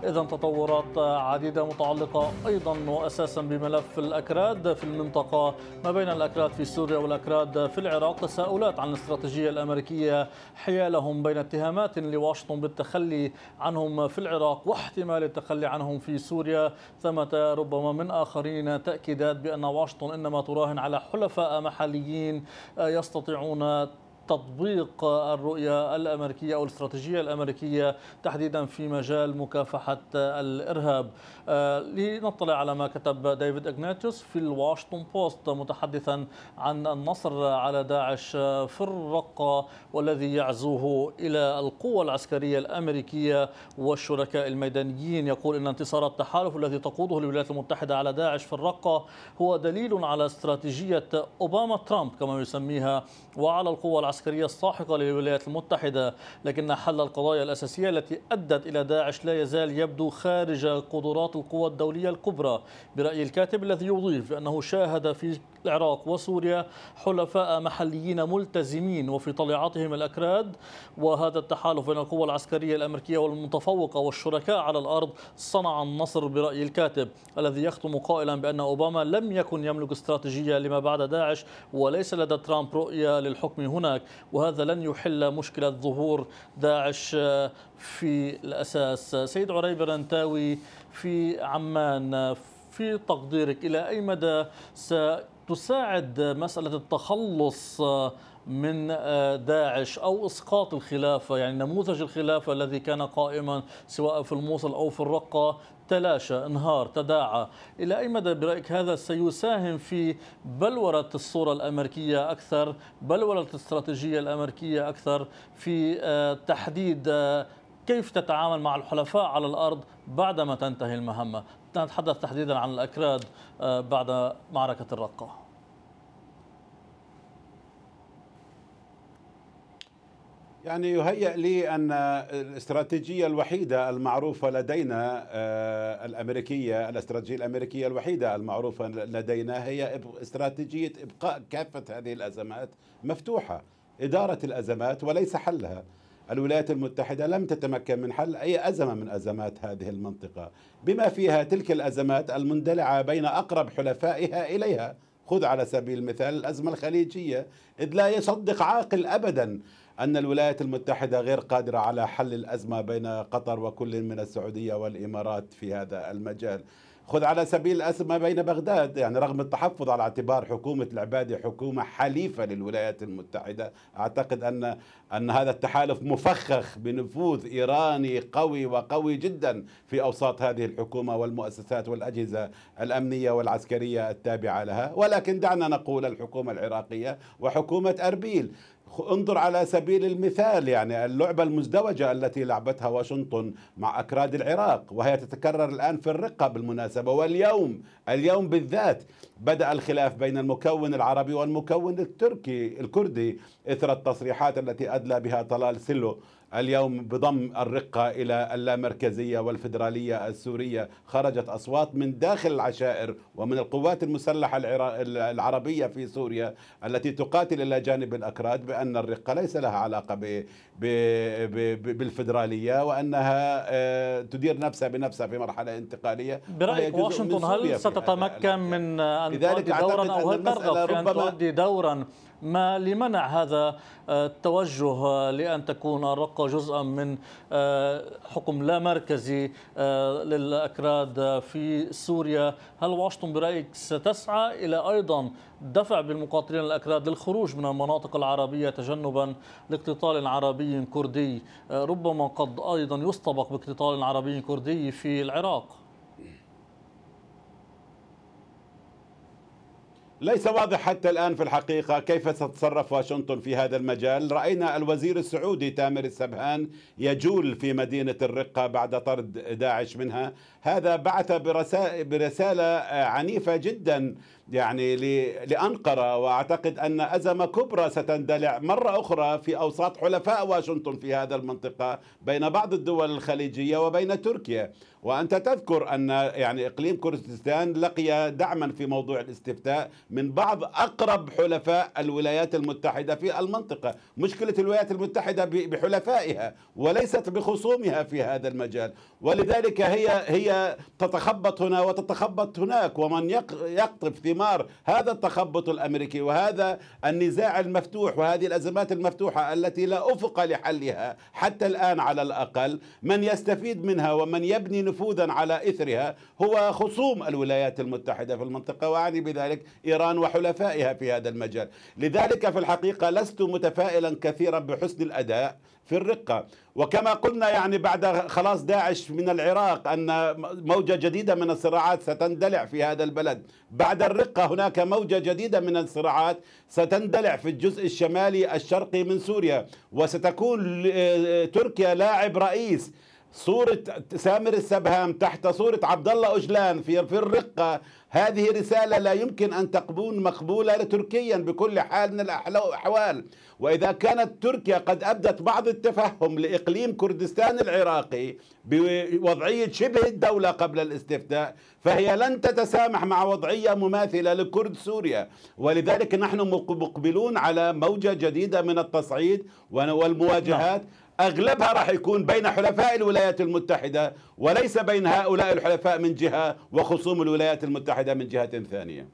إذا تطورات عديدة متعلقة أيضا وأساسا بملف الأكراد في المنطقة ما بين الأكراد في سوريا والأكراد في العراق تساؤلات عن الاستراتيجية الأمريكية حيالهم بين اتهامات لواشنطن بالتخلي عنهم في العراق واحتمال التخلي عنهم في سوريا ثمة ربما من آخرين تأكيدات بأن واشنطن إنما تراهن على حلفاء محليين يستطيعون تطبيق الرؤية الأمريكية أو الاستراتيجية الأمريكية تحديدا في مجال مكافحة الإرهاب آه، لنطلع على ما كتب ديفيد إغناتيوس في الواشنطن بوست متحدثا عن النصر على داعش في الرقة والذي يعزوه إلى القوة العسكرية الأمريكية والشركاء الميدانيين يقول إن انتصار التحالف الذي تقوده الولايات المتحدة على داعش في الرقة هو دليل على استراتيجية أوباما ترامب كما يسميها وعلى القوة العسكرية العسكرية الساحقة للولايات المتحدة لكن حل القضايا الأساسية التي أدت إلى داعش لا يزال يبدو خارج قدرات القوى الدولية الكبرى برأي الكاتب الذي يضيف أنه شاهد في العراق وسوريا حلفاء محليين ملتزمين وفي طليعتهم الأكراد وهذا التحالف بين القوى العسكرية الأمريكية والمتفوقة والشركاء على الأرض صنع النصر برأي الكاتب الذي يختم قائلا بأن أوباما لم يكن يملك استراتيجية لما بعد داعش وليس لدى ترامب رؤية للحكم هناك هناك وهذا لن يحل مشكلة ظهور داعش آه، في الأساس سيد عريب رنتاوي في عمان آه، في تقديرك إلى أي مدى ستساعد مسألة التخلص آه، من داعش او اسقاط الخلافه يعني نموذج الخلافه الذي كان قائما سواء في الموصل او في الرقه تلاشى انهار تداعى إلى أي مدى برأيك هذا سيساهم في بلورة الصورة الأمريكية أكثر بلورة الاستراتيجية الأمريكية أكثر في آه، تحديد آه، كيف تتعامل مع الحلفاء على الأرض بعدما تنتهي المهمة نتحدث تحديدا عن الأكراد آه، بعد معركة الرقة يعني يهيأ لي أن الاستراتيجية الوحيدة المعروفة لدينا آه، الأمريكية الاستراتيجية الأمريكية الوحيدة المعروفة لدينا هي استراتيجية إبقاء كافة هذه الأزمات مفتوحة إدارة الأزمات وليس حلها الولايات المتحدة لم تتمكن من حل أي أزمة من أزمات هذه المنطقة بما فيها تلك الأزمات المندلعة بين أقرب حلفائها إليها خذ على سبيل المثال الأزمة الخليجية إذ لا يصدق عاقل أبدا أن الولايات المتحدة غير قادرة على حل الأزمة بين قطر وكل من السعودية والإمارات في هذا المجال خذ على سبيل الأزمة بين بغداد يعني رغم التحفظ على اعتبار حكومة العبادي حكومة حليفة للولايات المتحدة أعتقد أن أن هذا التحالف مفخخ بنفوذ إيراني قوي وقوي جدا في أوساط هذه الحكومة والمؤسسات والأجهزة الأمنية والعسكرية التابعة لها ولكن دعنا نقول الحكومة العراقية وحكومة أربيل انظر على سبيل المثال يعني اللعبة المزدوجة التي لعبتها واشنطن مع أكراد العراق وهي تتكرر الآن في الرقة بالمناسبة واليوم اليوم بالذات بدأ الخلاف بين المكون العربي والمكون التركي الكردي إثر التصريحات التي أدلى بها طلال سلو اليوم بضم الرقة إلى اللامركزية والفدرالية السورية خرجت أصوات من داخل العشائر ومن القوات المسلحة العربية في سوريا التي تقاتل إلى جانب الأكراد بأن الرقة ليس لها علاقة ب ب ب بالفدرالية وأنها آه، تدير نفسها بنفسها في مرحلة انتقالية برأيك واشنطن هل ستتمكن من أن تؤدي دورا أو هل ترغب في أن تؤدي دورا ما لمنع هذا آه، التوجه لأن تكون الرقة جزءا من آه، حكم لا مركزي آه، للأكراد في سوريا هل واشنطن برأيك ستسعى إلى أيضا دفع بالمقاتلين الأكراد للخروج من المناطق العربية تجنبا لاقتتال عربي كردي ربما قد أيضا يستبق باقتتال عربي كردي في العراق ليس واضح حتى الآن في الحقيقة كيف ستتصرف واشنطن في هذا المجال رأينا الوزير السعودي تامر السبهان يجول في مدينة الرقة بعد طرد داعش منها هذا بعث برسالة عنيفة جدا يعني لأنقرة وأعتقد أن أزمة كبرى ستندلع مرة أخرى في أوساط حلفاء واشنطن في هذا المنطقة بين بعض الدول الخليجية وبين تركيا وأنت تذكر أن يعني إقليم كردستان لقي دعما في موضوع الاستفتاء من بعض أقرب حلفاء الولايات المتحدة في المنطقة مشكلة الولايات المتحدة بحلفائها وليست بخصومها في هذا المجال ولذلك هي هي تتخبط هنا وتتخبط هناك ومن يقطف في الثمار هذا التخبط الامريكي وهذا النزاع المفتوح وهذه الازمات المفتوحه التي لا افق لحلها حتى الان على الاقل من يستفيد منها ومن يبني نفوذا على اثرها هو خصوم الولايات المتحده في المنطقه واعني بذلك ايران وحلفائها في هذا المجال لذلك في الحقيقه لست متفائلا كثيرا بحسن الاداء في الرقة وكما قلنا يعني بعد خلاص داعش من العراق أن موجة جديدة من الصراعات ستندلع في هذا البلد بعد الرقة هناك موجة جديدة من الصراعات ستندلع في الجزء الشمالي الشرقي من سوريا وستكون آه، تركيا لاعب رئيس صورة سامر السبهام تحت صورة عبد الله أجلان في في الرقة هذه رسالة لا يمكن أن تكون مقبولة لتركيا بكل حال من الأحوال وإذا كانت تركيا قد أبدت بعض التفهم لإقليم كردستان العراقي بوضعية شبه الدولة قبل الاستفتاء فهي لن تتسامح مع وضعية مماثلة لكرد سوريا ولذلك نحن مقبلون على موجة جديدة من التصعيد والمواجهات أغلبها راح يكون بين حلفاء الولايات المتحدة وليس بين هؤلاء الحلفاء من جهة وخصوم الولايات المتحدة من جهة ثانية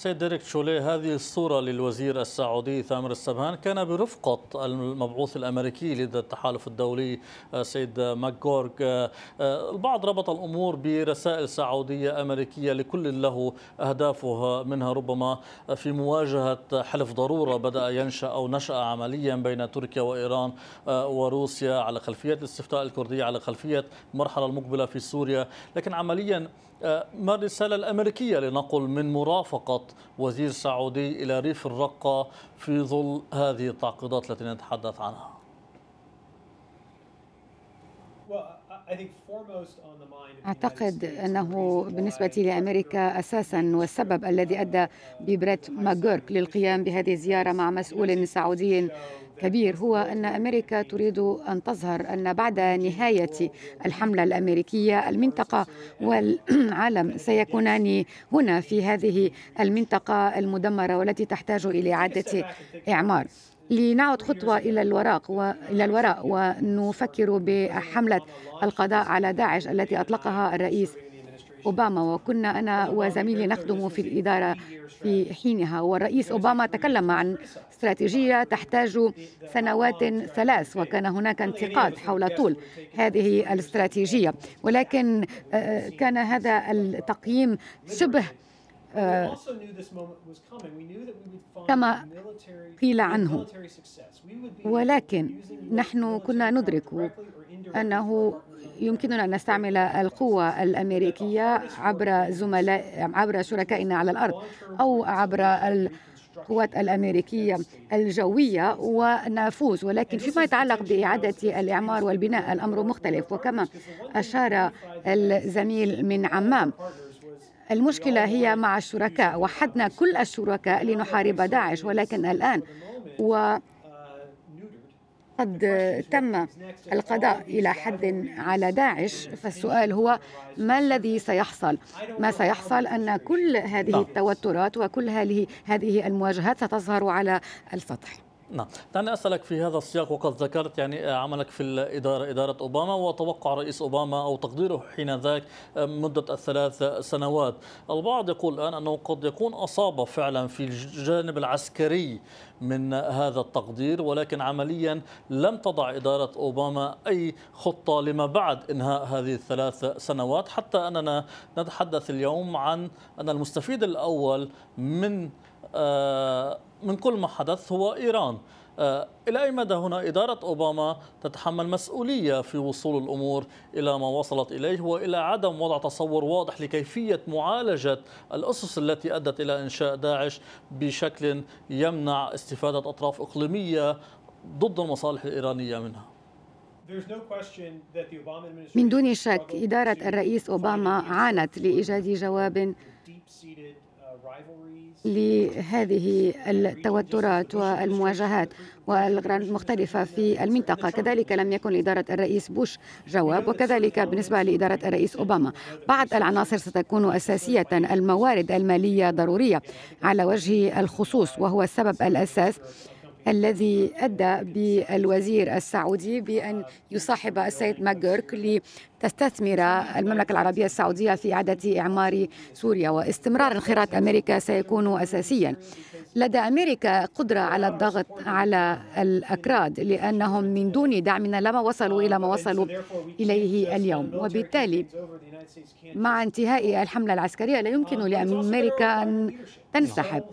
سيد ديريك شولي هذه الصورة للوزير السعودي ثامر السبهان كان برفقة المبعوث الأمريكي لدى التحالف الدولي آه، سيد ماكغورغ آه، آه، البعض ربط الأمور برسائل سعودية أمريكية لكل له أهدافها منها ربما في مواجهة حلف ضرورة بدأ ينشأ أو نشأ عمليا بين تركيا وإيران وروسيا على خلفية الاستفتاء الكردية على خلفية المرحلة المقبلة في سوريا لكن عمليا آه، ما الرسالة الأمريكية لنقل من مرافقة وزير سعودي إلى ريف الرقة في ظل هذه التعقيدات التي نتحدث عنها؟ أعتقد أنه بالنسبة لأمريكا أساسا والسبب الذي أدى ببريت ماجورك للقيام بهذه الزيارة مع مسؤول سعودي كبير هو أن أمريكا تريد أن تظهر أن بعد نهاية الحملة الأمريكية المنطقة والعالم سيكونان هنا في هذه المنطقة المدمرة والتي تحتاج إلى إعادة إعمار لنعد خطوة إلى الوراء وإلى الوراء ونفكر بحملة القضاء على داعش التي أطلقها الرئيس أوباما وكنا أنا وزميلي نخدم في الإدارة في حينها والرئيس أوباما تكلم عن استراتيجية تحتاج سنوات ثلاث وكان هناك انتقاد حول طول هذه الاستراتيجية ولكن آه، آه، كان هذا التقييم شبه Uh, كما قيل عنه ولكن نحن كنا ندرك انه يمكننا ان نستعمل القوه الامريكيه عبر زملاء عبر شركائنا على الارض او عبر القوات الامريكيه الجويه ونفوز ولكن فيما يتعلق باعاده الاعمار والبناء الامر مختلف وكما اشار الزميل من عمام المشكلة هي مع الشركاء وحدنا كل الشركاء لنحارب داعش ولكن الآن و قد تم القضاء إلى حد على داعش فالسؤال هو ما الذي سيحصل ما سيحصل أن كل هذه نعم. التوترات وكل هذه المواجهات ستظهر على السطح نعم دعني أسألك في هذا السياق وقد ذكرت يعني عملك في الإدارة إدارة أوباما وتوقع رئيس أوباما أو تقديره حين ذاك مدة الثلاث سنوات البعض يقول الآن أنه قد يكون أصاب فعلا في الجانب العسكري من هذا التقدير ولكن عمليا لم تضع إدارة أوباما أي خطة لما بعد إنهاء هذه الثلاث سنوات حتى أننا نتحدث اليوم عن أن المستفيد الأول من آه من كل ما حدث هو إيران آه، إلى أي مدى هنا إدارة أوباما تتحمل مسؤولية في وصول الأمور إلى ما وصلت إليه وإلى عدم وضع تصور واضح لكيفية معالجة الأسس التي أدت إلى إنشاء داعش بشكل يمنع استفادة أطراف إقليمية ضد المصالح الإيرانية منها من دون شك إدارة الرئيس أوباما عانت لإيجاد جواب لهذه التوترات والمواجهات والأغراض المختلفة في المنطقة كذلك لم يكن لإدارة الرئيس بوش جواب وكذلك بالنسبة لإدارة الرئيس أوباما بعض العناصر ستكون أساسية الموارد المالية ضرورية على وجه الخصوص وهو السبب الأساس الذي أدى بالوزير السعودي بأن يصاحب السيد ماجورك لتستثمر المملكة العربية السعودية في إعادة إعمار سوريا واستمرار انخراط أمريكا سيكون أساسيا لدى أمريكا قدرة على الضغط على الأكراد لأنهم من دون دعمنا لما وصلوا إلى ما وصلوا إليه اليوم وبالتالي مع انتهاء الحملة العسكرية لا يمكن لأمريكا أن تنسحب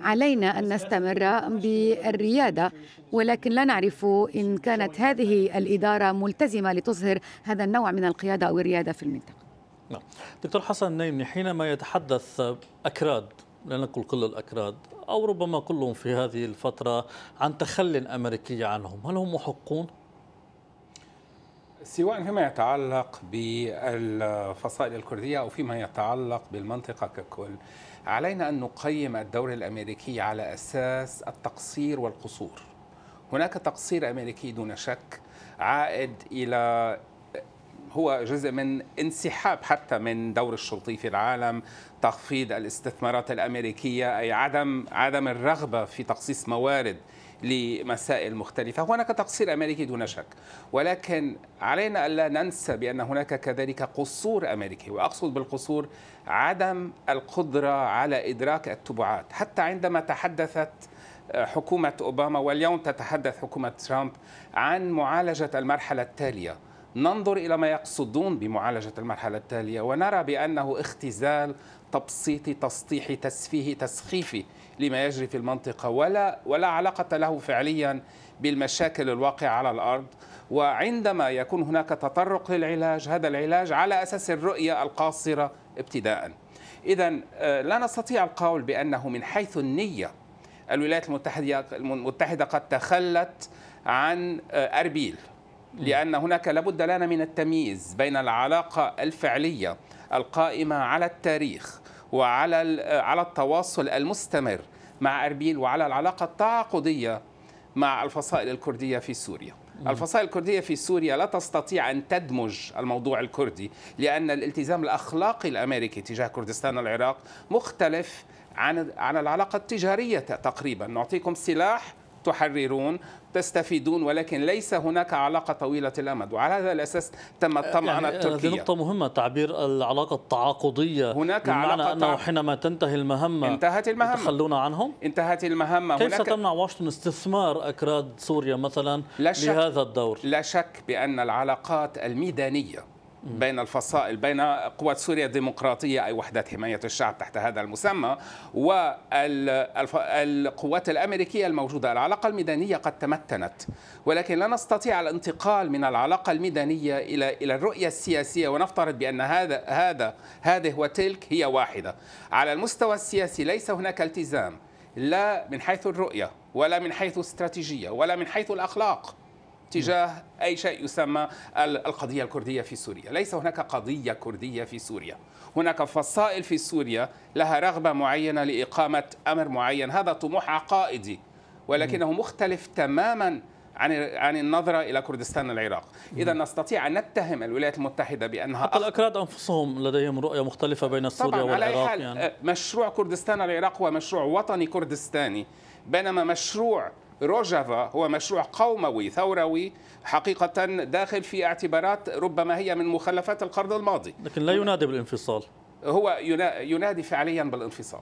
علينا أن نستمر بالريادة ولكن لا نعرف إن كانت هذه الإدارة ملتزمة لتظهر هذا النوع من القيادة أو الريادة في المنطقة نعم دكتور حسن نيمني حينما يتحدث أكراد لا نقول كل الأكراد أو ربما كلهم في هذه الفترة عن تخل أمريكي عنهم هل هم محقون؟ سواء فيما يتعلق بالفصائل الكردية أو فيما يتعلق بالمنطقة ككل علينا أن نقيم الدور الأمريكي على أساس التقصير والقصور هناك تقصير أمريكي دون شك عائد إلى هو جزء من انسحاب حتى من دور الشرطي في العالم تخفيض الاستثمارات الامريكيه اي عدم عدم الرغبه في تقصيص موارد لمسائل مختلفة هناك تقصير أمريكي دون شك ولكن علينا ألا ننسى بأن هناك كذلك قصور أمريكي وأقصد بالقصور عدم القدرة على إدراك التبعات حتى عندما تحدثت آه، حكومة أوباما واليوم تتحدث حكومة ترامب عن معالجة المرحلة التالية ننظر إلى ما يقصدون بمعالجة المرحلة التالية ونرى بأنه اختزال تبسيطي تسطيحي تسفيهي تسخيفي لما يجري في المنطقة ولا, ولا علاقة له فعليا بالمشاكل الواقعة على الأرض وعندما يكون هناك تطرق للعلاج هذا العلاج على أساس الرؤية القاصرة ابتداء إذا آه، لا نستطيع القول بأنه من حيث النية الولايات المتحدة, المتحدة قد تخلت عن آه، أربيل لأن هناك لابد لنا من التمييز بين العلاقة الفعلية القائمة على التاريخ وعلى على التواصل المستمر مع اربيل وعلى العلاقه التعاقديه مع الفصائل الكرديه في سوريا. الفصائل الكرديه في سوريا لا تستطيع ان تدمج الموضوع الكردي لان الالتزام الاخلاقي الامريكي تجاه كردستان العراق مختلف عن عن العلاقه التجاريه تقريبا، نعطيكم سلاح تحررون تستفيدون ولكن ليس هناك علاقة طويلة الأمد وعلى هذا الأساس تم آه، الطمأنة يعني التركية هذه نقطة مهمة تعبير العلاقة التعاقدية هناك علاقة أنه حينما تنتهي المهمة انتهت المهمة تخلون عنهم انتهت المهمة كيف هناك ستمنع واشنطن استثمار أكراد سوريا مثلا لا شك لهذا الدور لا شك بأن العلاقات الميدانية بين الفصائل بين قوات سوريا الديمقراطية أي وحدات حماية الشعب تحت هذا المسمى والقوات الأمريكية الموجودة العلاقة الميدانية قد تمتنت ولكن لا نستطيع الانتقال من العلاقة الميدانية إلى إلى الرؤية السياسية ونفترض بأن هذا هذا هذه وتلك هي واحدة على المستوى السياسي ليس هناك التزام لا من حيث الرؤية ولا من حيث استراتيجية ولا من حيث الأخلاق تجاه أي شيء يسمى القضية الكردية في سوريا ليس هناك قضية كردية في سوريا هناك فصائل في سوريا لها رغبة معينة لإقامة أمر معين هذا طموح عقائدي ولكنه مختلف تماما عن عن النظره الى كردستان العراق، اذا نستطيع ان نتهم الولايات المتحده بانها حتى الاكراد انفسهم لديهم رؤيه مختلفه بين سوريا والعراق على يعني مشروع كردستان العراق هو مشروع وطني كردستاني بينما مشروع روجافا هو مشروع قوموي ثوروي حقيقة داخل في اعتبارات ربما هي من مخلفات القرن الماضي لكن لا ينادي بالانفصال هو ينادي فعليا بالانفصال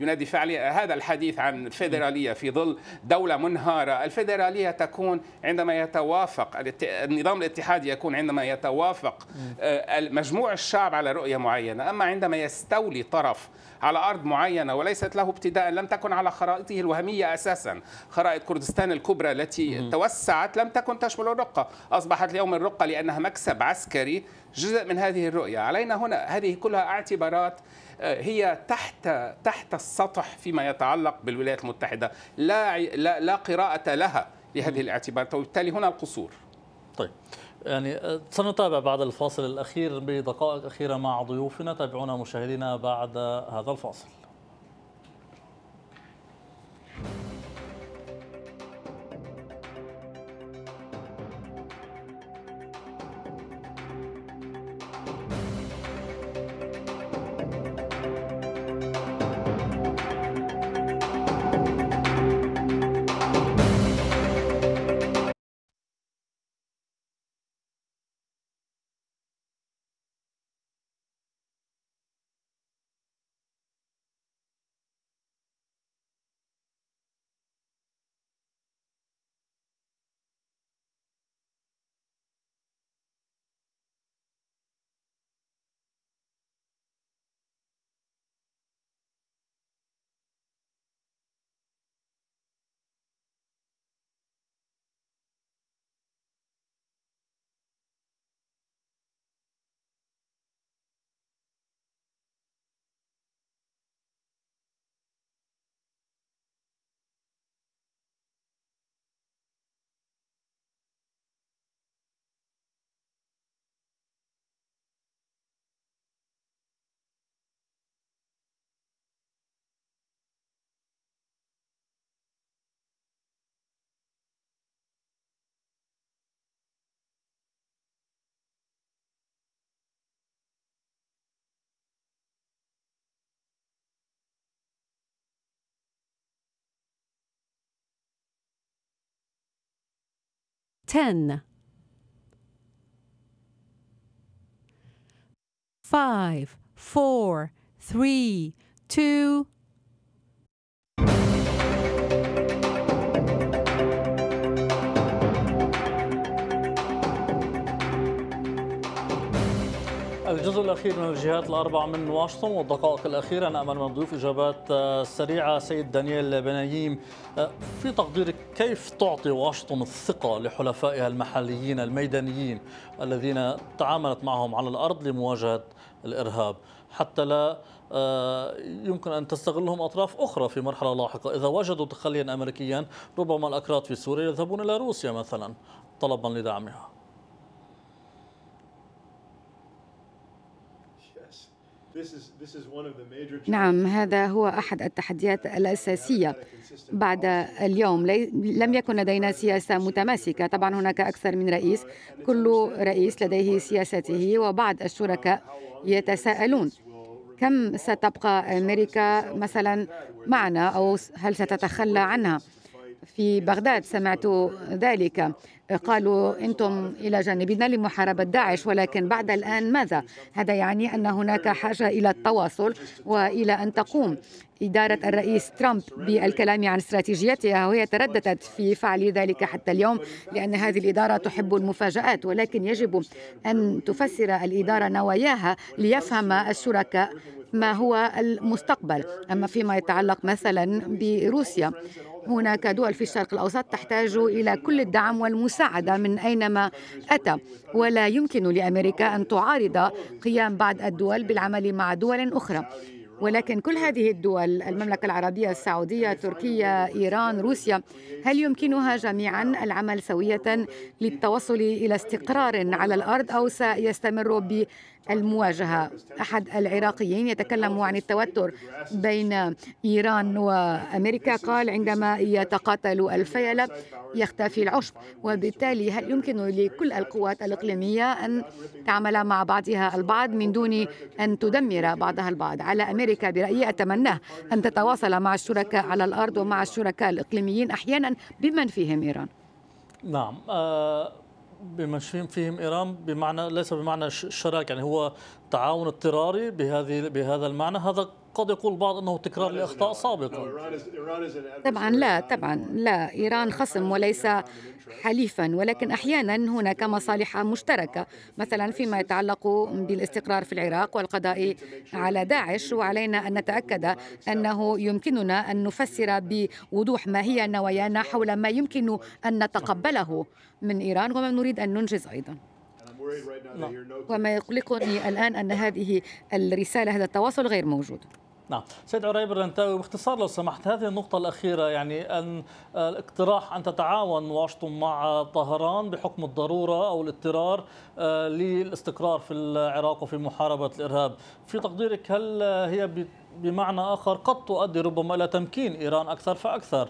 ينادي فعليا هذا الحديث عن الفيدرالية في ظل دولة منهارة الفيدرالية تكون عندما يتوافق النظام الاتحادي يكون عندما يتوافق آه، مجموع الشعب على رؤية معينة أما عندما يستولي طرف على أرض معينة وليست له ابتداء لم تكن على خرائطه الوهمية أساسا خرائط كردستان الكبرى التي م. توسعت لم تكن تشمل الرقة أصبحت اليوم الرقة لأنها مكسب عسكري جزء من هذه الرؤية علينا هنا هذه كلها اعتبارات آه، هي تحت تحت السطح فيما يتعلق بالولايات المتحدة لا لا, لا قراءة لها لهذه الاعتبارات وبالتالي هنا القصور طيب يعني أه، سنتابع بعد الفاصل الأخير بدقائق أخيرة مع ضيوفنا تابعونا مشاهدينا بعد هذا الفاصل ten, five, four, three, two, الجزء الأخير من الجهات الأربع من واشنطن والدقائق الأخيرة أنا أمل من ضيوف إجابات آه، سريعة سيد دانيال بنايم آه، في تقديرك كيف تعطي واشنطن الثقة لحلفائها المحليين الميدانيين الذين تعاملت معهم على الأرض لمواجهة الإرهاب حتى لا آه، يمكن أن تستغلهم أطراف أخرى في مرحلة لاحقة إذا وجدوا تخليا أمريكيا ربما الأكراد في سوريا يذهبون إلى روسيا مثلا طلبا لدعمها نعم هذا هو احد التحديات الاساسيه بعد اليوم لم يكن لدينا سياسه متماسكه طبعا هناك اكثر من رئيس كل رئيس لديه سياسته وبعض الشركاء يتساءلون كم ستبقى امريكا مثلا معنا او هل ستتخلى عنها في بغداد سمعت ذلك قالوا انتم الى جانبنا لمحاربه داعش ولكن بعد الان ماذا؟ هذا يعني ان هناك حاجه الى التواصل والى ان تقوم إدارة الرئيس ترامب بالكلام عن استراتيجيتها وهي ترددت في فعل ذلك حتى اليوم لأن هذه الإدارة تحب المفاجآت ولكن يجب أن تفسر الإدارة نواياها ليفهم الشركاء ما هو المستقبل أما فيما يتعلق مثلا بروسيا هناك دول في الشرق الأوسط تحتاج إلى كل الدعم والمساعدة من أينما أتى ولا يمكن لأمريكا أن تعارض قيام بعض الدول بالعمل مع دول أخرى ولكن كل هذه الدول المملكة العربية السعودية تركيا إيران روسيا هل يمكنها جميعا العمل سوية للتوصل إلى استقرار على الأرض أو سيستمر المواجهة أحد العراقيين يتكلم عن التوتر بين إيران وأمريكا قال عندما يتقاتل الفيلة يختفي العشب وبالتالي هل يمكن لكل القوات الإقليمية أن تعمل مع بعضها البعض من دون أن تدمر بعضها البعض على أمريكا برأيي أتمناه أن تتواصل مع الشركاء على الأرض ومع الشركاء الإقليميين أحيانا بمن فيهم إيران نعم آه، بما فيهم ايران بمعنى ليس بمعنى الشراكه يعني هو تعاون اضطراري بهذه بهذا المعنى هذا قد يقول البعض انه تكرار لاخطاء سابقه طبعا لا طبعا لا ايران خصم وليس حليفا ولكن احيانا هناك مصالح مشتركه مثلا فيما يتعلق بالاستقرار في العراق والقضاء على داعش وعلينا ان نتاكد انه يمكننا ان نفسر بوضوح ما هي نوايانا حول ما يمكن ان نتقبله من ايران وما نريد ان ننجز ايضا نعم. وما يقلقني الآن أن هذه الرسالة هذا التواصل غير موجود نعم سيد عريب الرنتاوي باختصار لو سمحت هذه النقطة الأخيرة يعني أن الاقتراح أن تتعاون واشنطن مع طهران بحكم الضرورة أو الاضطرار آه، للاستقرار في العراق وفي محاربة الإرهاب في تقديرك هل هي بمعنى آخر قد تؤدي ربما إلى تمكين إيران أكثر فأكثر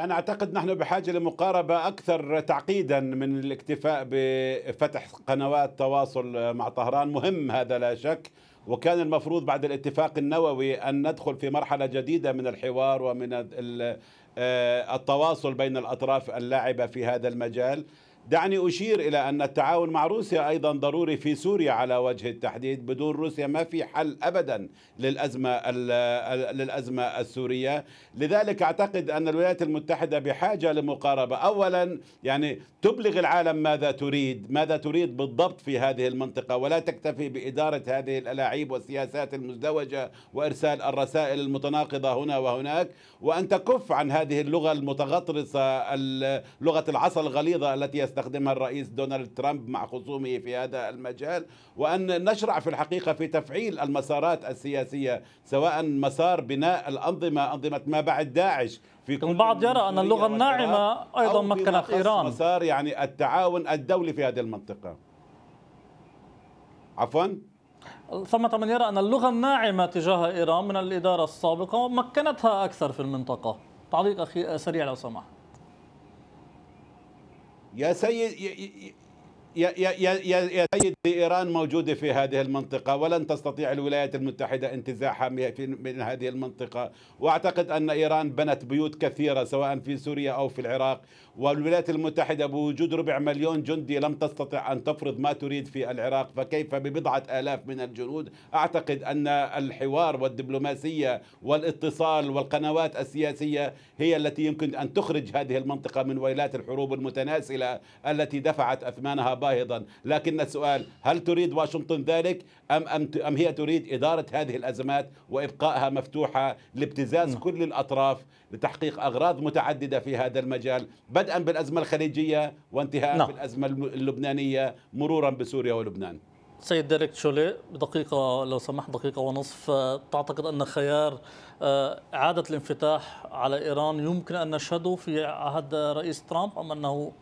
يعني أعتقد نحن بحاجة لمقاربة أكثر تعقيدا من الاكتفاء بفتح قنوات تواصل مع طهران مهم هذا لا شك وكان المفروض بعد الاتفاق النووي أن ندخل في مرحلة جديدة من الحوار ومن آه، التواصل بين الأطراف اللاعبة في هذا المجال دعني أشير إلى أن التعاون مع روسيا أيضا ضروري في سوريا على وجه التحديد بدون روسيا ما في حل أبدا للأزمة, للأزمة السورية لذلك أعتقد أن الولايات المتحدة بحاجة لمقاربة أولا يعني تبلغ العالم ماذا تريد ماذا تريد بالضبط في هذه المنطقة ولا تكتفي بإدارة هذه الألاعيب والسياسات المزدوجة وإرسال الرسائل المتناقضة هنا وهناك وأن تكف عن هذه اللغة المتغطرسة لغة العصا الغليظة التي يستخدمها الرئيس دونالد ترامب مع خصومه في هذا المجال وأن نشرع في الحقيقة في تفعيل المسارات السياسية سواء مسار بناء الأنظمة أنظمة ما بعد داعش في كل البعض يرى أن اللغة الناعمة أيضا مكنت إيران مسار يعني التعاون الدولي في هذه المنطقة عفوا ثمة من يرى أن اللغة الناعمة تجاه إيران من الإدارة السابقة مكنتها أكثر في المنطقة تعليق أخي سريع لو سمحت يا سيد يا يا يزيد ايران موجودة في هذه المنطقة ولن تستطيع الولايات المتحدة انتزاعها من هذه المنطقة وأعتقد أن إيران بنت بيوت كثيرة سواء في سوريا أو في العراق والولايات المتحدة بوجود ربع مليون جندي لم تستطع أن تفرض ما تريد في العراق فكيف ببضعة آلاف من الجنود أعتقد أن الحوار والدبلوماسية والاتصال والقنوات السياسية هي التي يمكن أن تخرج هذه المنطقة من ويلات الحروب المتناسلة التي دفعت أثمانها باهظا لكن السؤال هل تريد واشنطن ذلك أم, أم, أم هي تريد إدارة هذه الأزمات وإبقائها مفتوحة لابتزاز نعم. كل الأطراف لتحقيق أغراض متعددة في هذا المجال بدءا بالأزمة الخليجية وانتهاء نعم. بالأزمة اللبنانية مرورا بسوريا ولبنان سيد ديريك تشولي بدقيقة لو سمحت دقيقة ونصف تعتقد أن خيار آه، إعادة الانفتاح على إيران يمكن أن نشهده في عهد رئيس ترامب أم أنه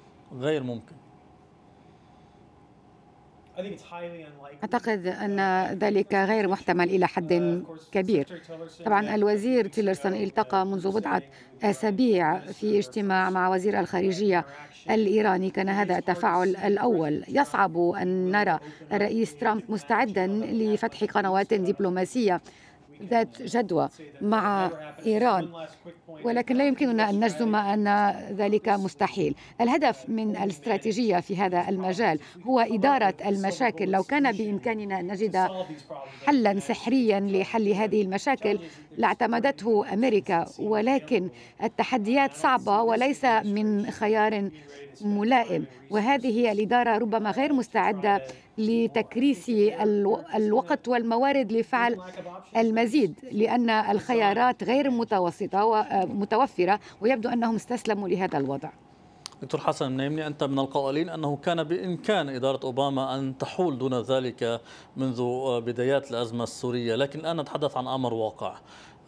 غير ممكن؟ أعتقد أن ذلك غير محتمل إلى حد uh, كبير طبعا الوزير تيلرسون التقى منذ بضعة أسابيع في اجتماع مع وزير الخارجية الإيراني كان هذا التفاعل الأول uh, يصعب أن نرى الرئيس ترامب uh, مستعدا لفتح قنوات دبلوماسية ذات جدوى مع إيران ولكن لا يمكننا أن نجزم أن ذلك مستحيل الهدف من الاستراتيجية في هذا المجال هو إدارة المشاكل لو كان بإمكاننا أن نجد حلا سحريا لحل هذه المشاكل لاعتمدته أمريكا ولكن التحديات صعبة وليس من خيار ملائم وهذه هي الإدارة ربما غير مستعدة لتكريس الوقت والموارد لفعل المزيد لأن الخيارات غير متوسطة ومتوفرة ويبدو أنهم استسلموا لهذا الوضع دكتور حسن منيمني أنت من القائلين أنه كان بإمكان إدارة أوباما أن تحول دون ذلك منذ بدايات الأزمة السورية لكن الآن نتحدث عن أمر واقع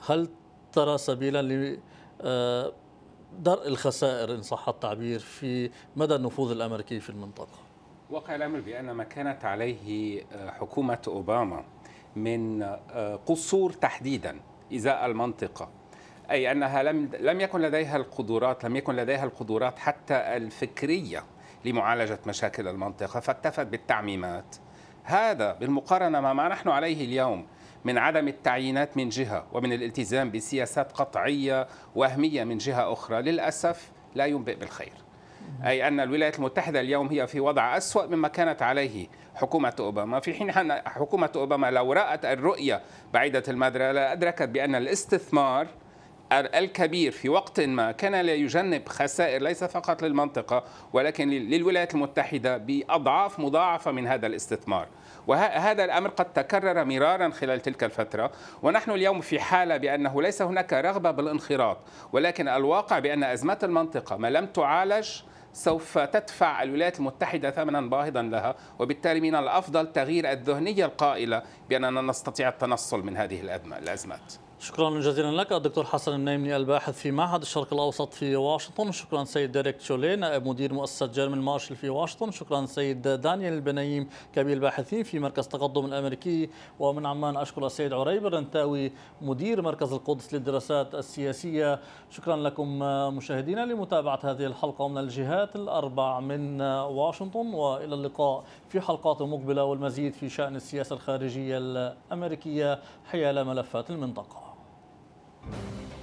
هل ترى سبيلا ل آه، درء الخسائر إن صح التعبير في مدى النفوذ الأمريكي في المنطقة واقع الأمر بأن ما كانت عليه آه، حكومة أوباما من آه، قصور تحديدا إزاء المنطقة أي أنها لم, لم يكن لديها القدرات لم يكن لديها القدرات حتى الفكرية لمعالجة مشاكل المنطقة فاكتفت بالتعميمات هذا بالمقارنة مع ما نحن عليه اليوم من عدم التعيينات من جهة ومن الالتزام بسياسات قطعية وهمية من جهة أخرى للأسف لا ينبئ بالخير أي أن الولايات المتحدة اليوم هي في وضع أسوأ مما كانت عليه حكومة أوباما في حين أن حكومة أوباما لو رأت الرؤية بعيدة المدى لأدركت بأن الاستثمار الكبير في وقت ما كان لا يجنب خسائر ليس فقط للمنطقة ولكن للولايات المتحدة بأضعاف مضاعفة من هذا الاستثمار وهذا الأمر قد تكرر مرارا خلال تلك الفترة ونحن اليوم في حالة بأنه ليس هناك رغبة بالانخراط ولكن الواقع بأن أزمة المنطقة ما لم تعالج سوف تدفع الولايات المتحدة ثمنا باهظا لها وبالتالي من الأفضل تغيير الذهنية القائلة بأننا نستطيع التنصل من هذه الأزمات شكرا جزيلا لك الدكتور حسن النايمني الباحث في معهد الشرق الاوسط في واشنطن شكرا سيد ديريك تشولين نائب مدير مؤسسه جيرمن مارشل في واشنطن شكرا سيد دانيال البنايم كبير الباحثين في مركز تقدم الامريكي ومن عمان اشكر السيد عريب الرنتاوي مدير مركز القدس للدراسات السياسيه شكرا لكم مشاهدينا لمتابعه هذه الحلقه من الجهات الاربع من واشنطن والى اللقاء في حلقات مقبله والمزيد في شان السياسه الخارجيه الامريكيه حيال ملفات المنطقه you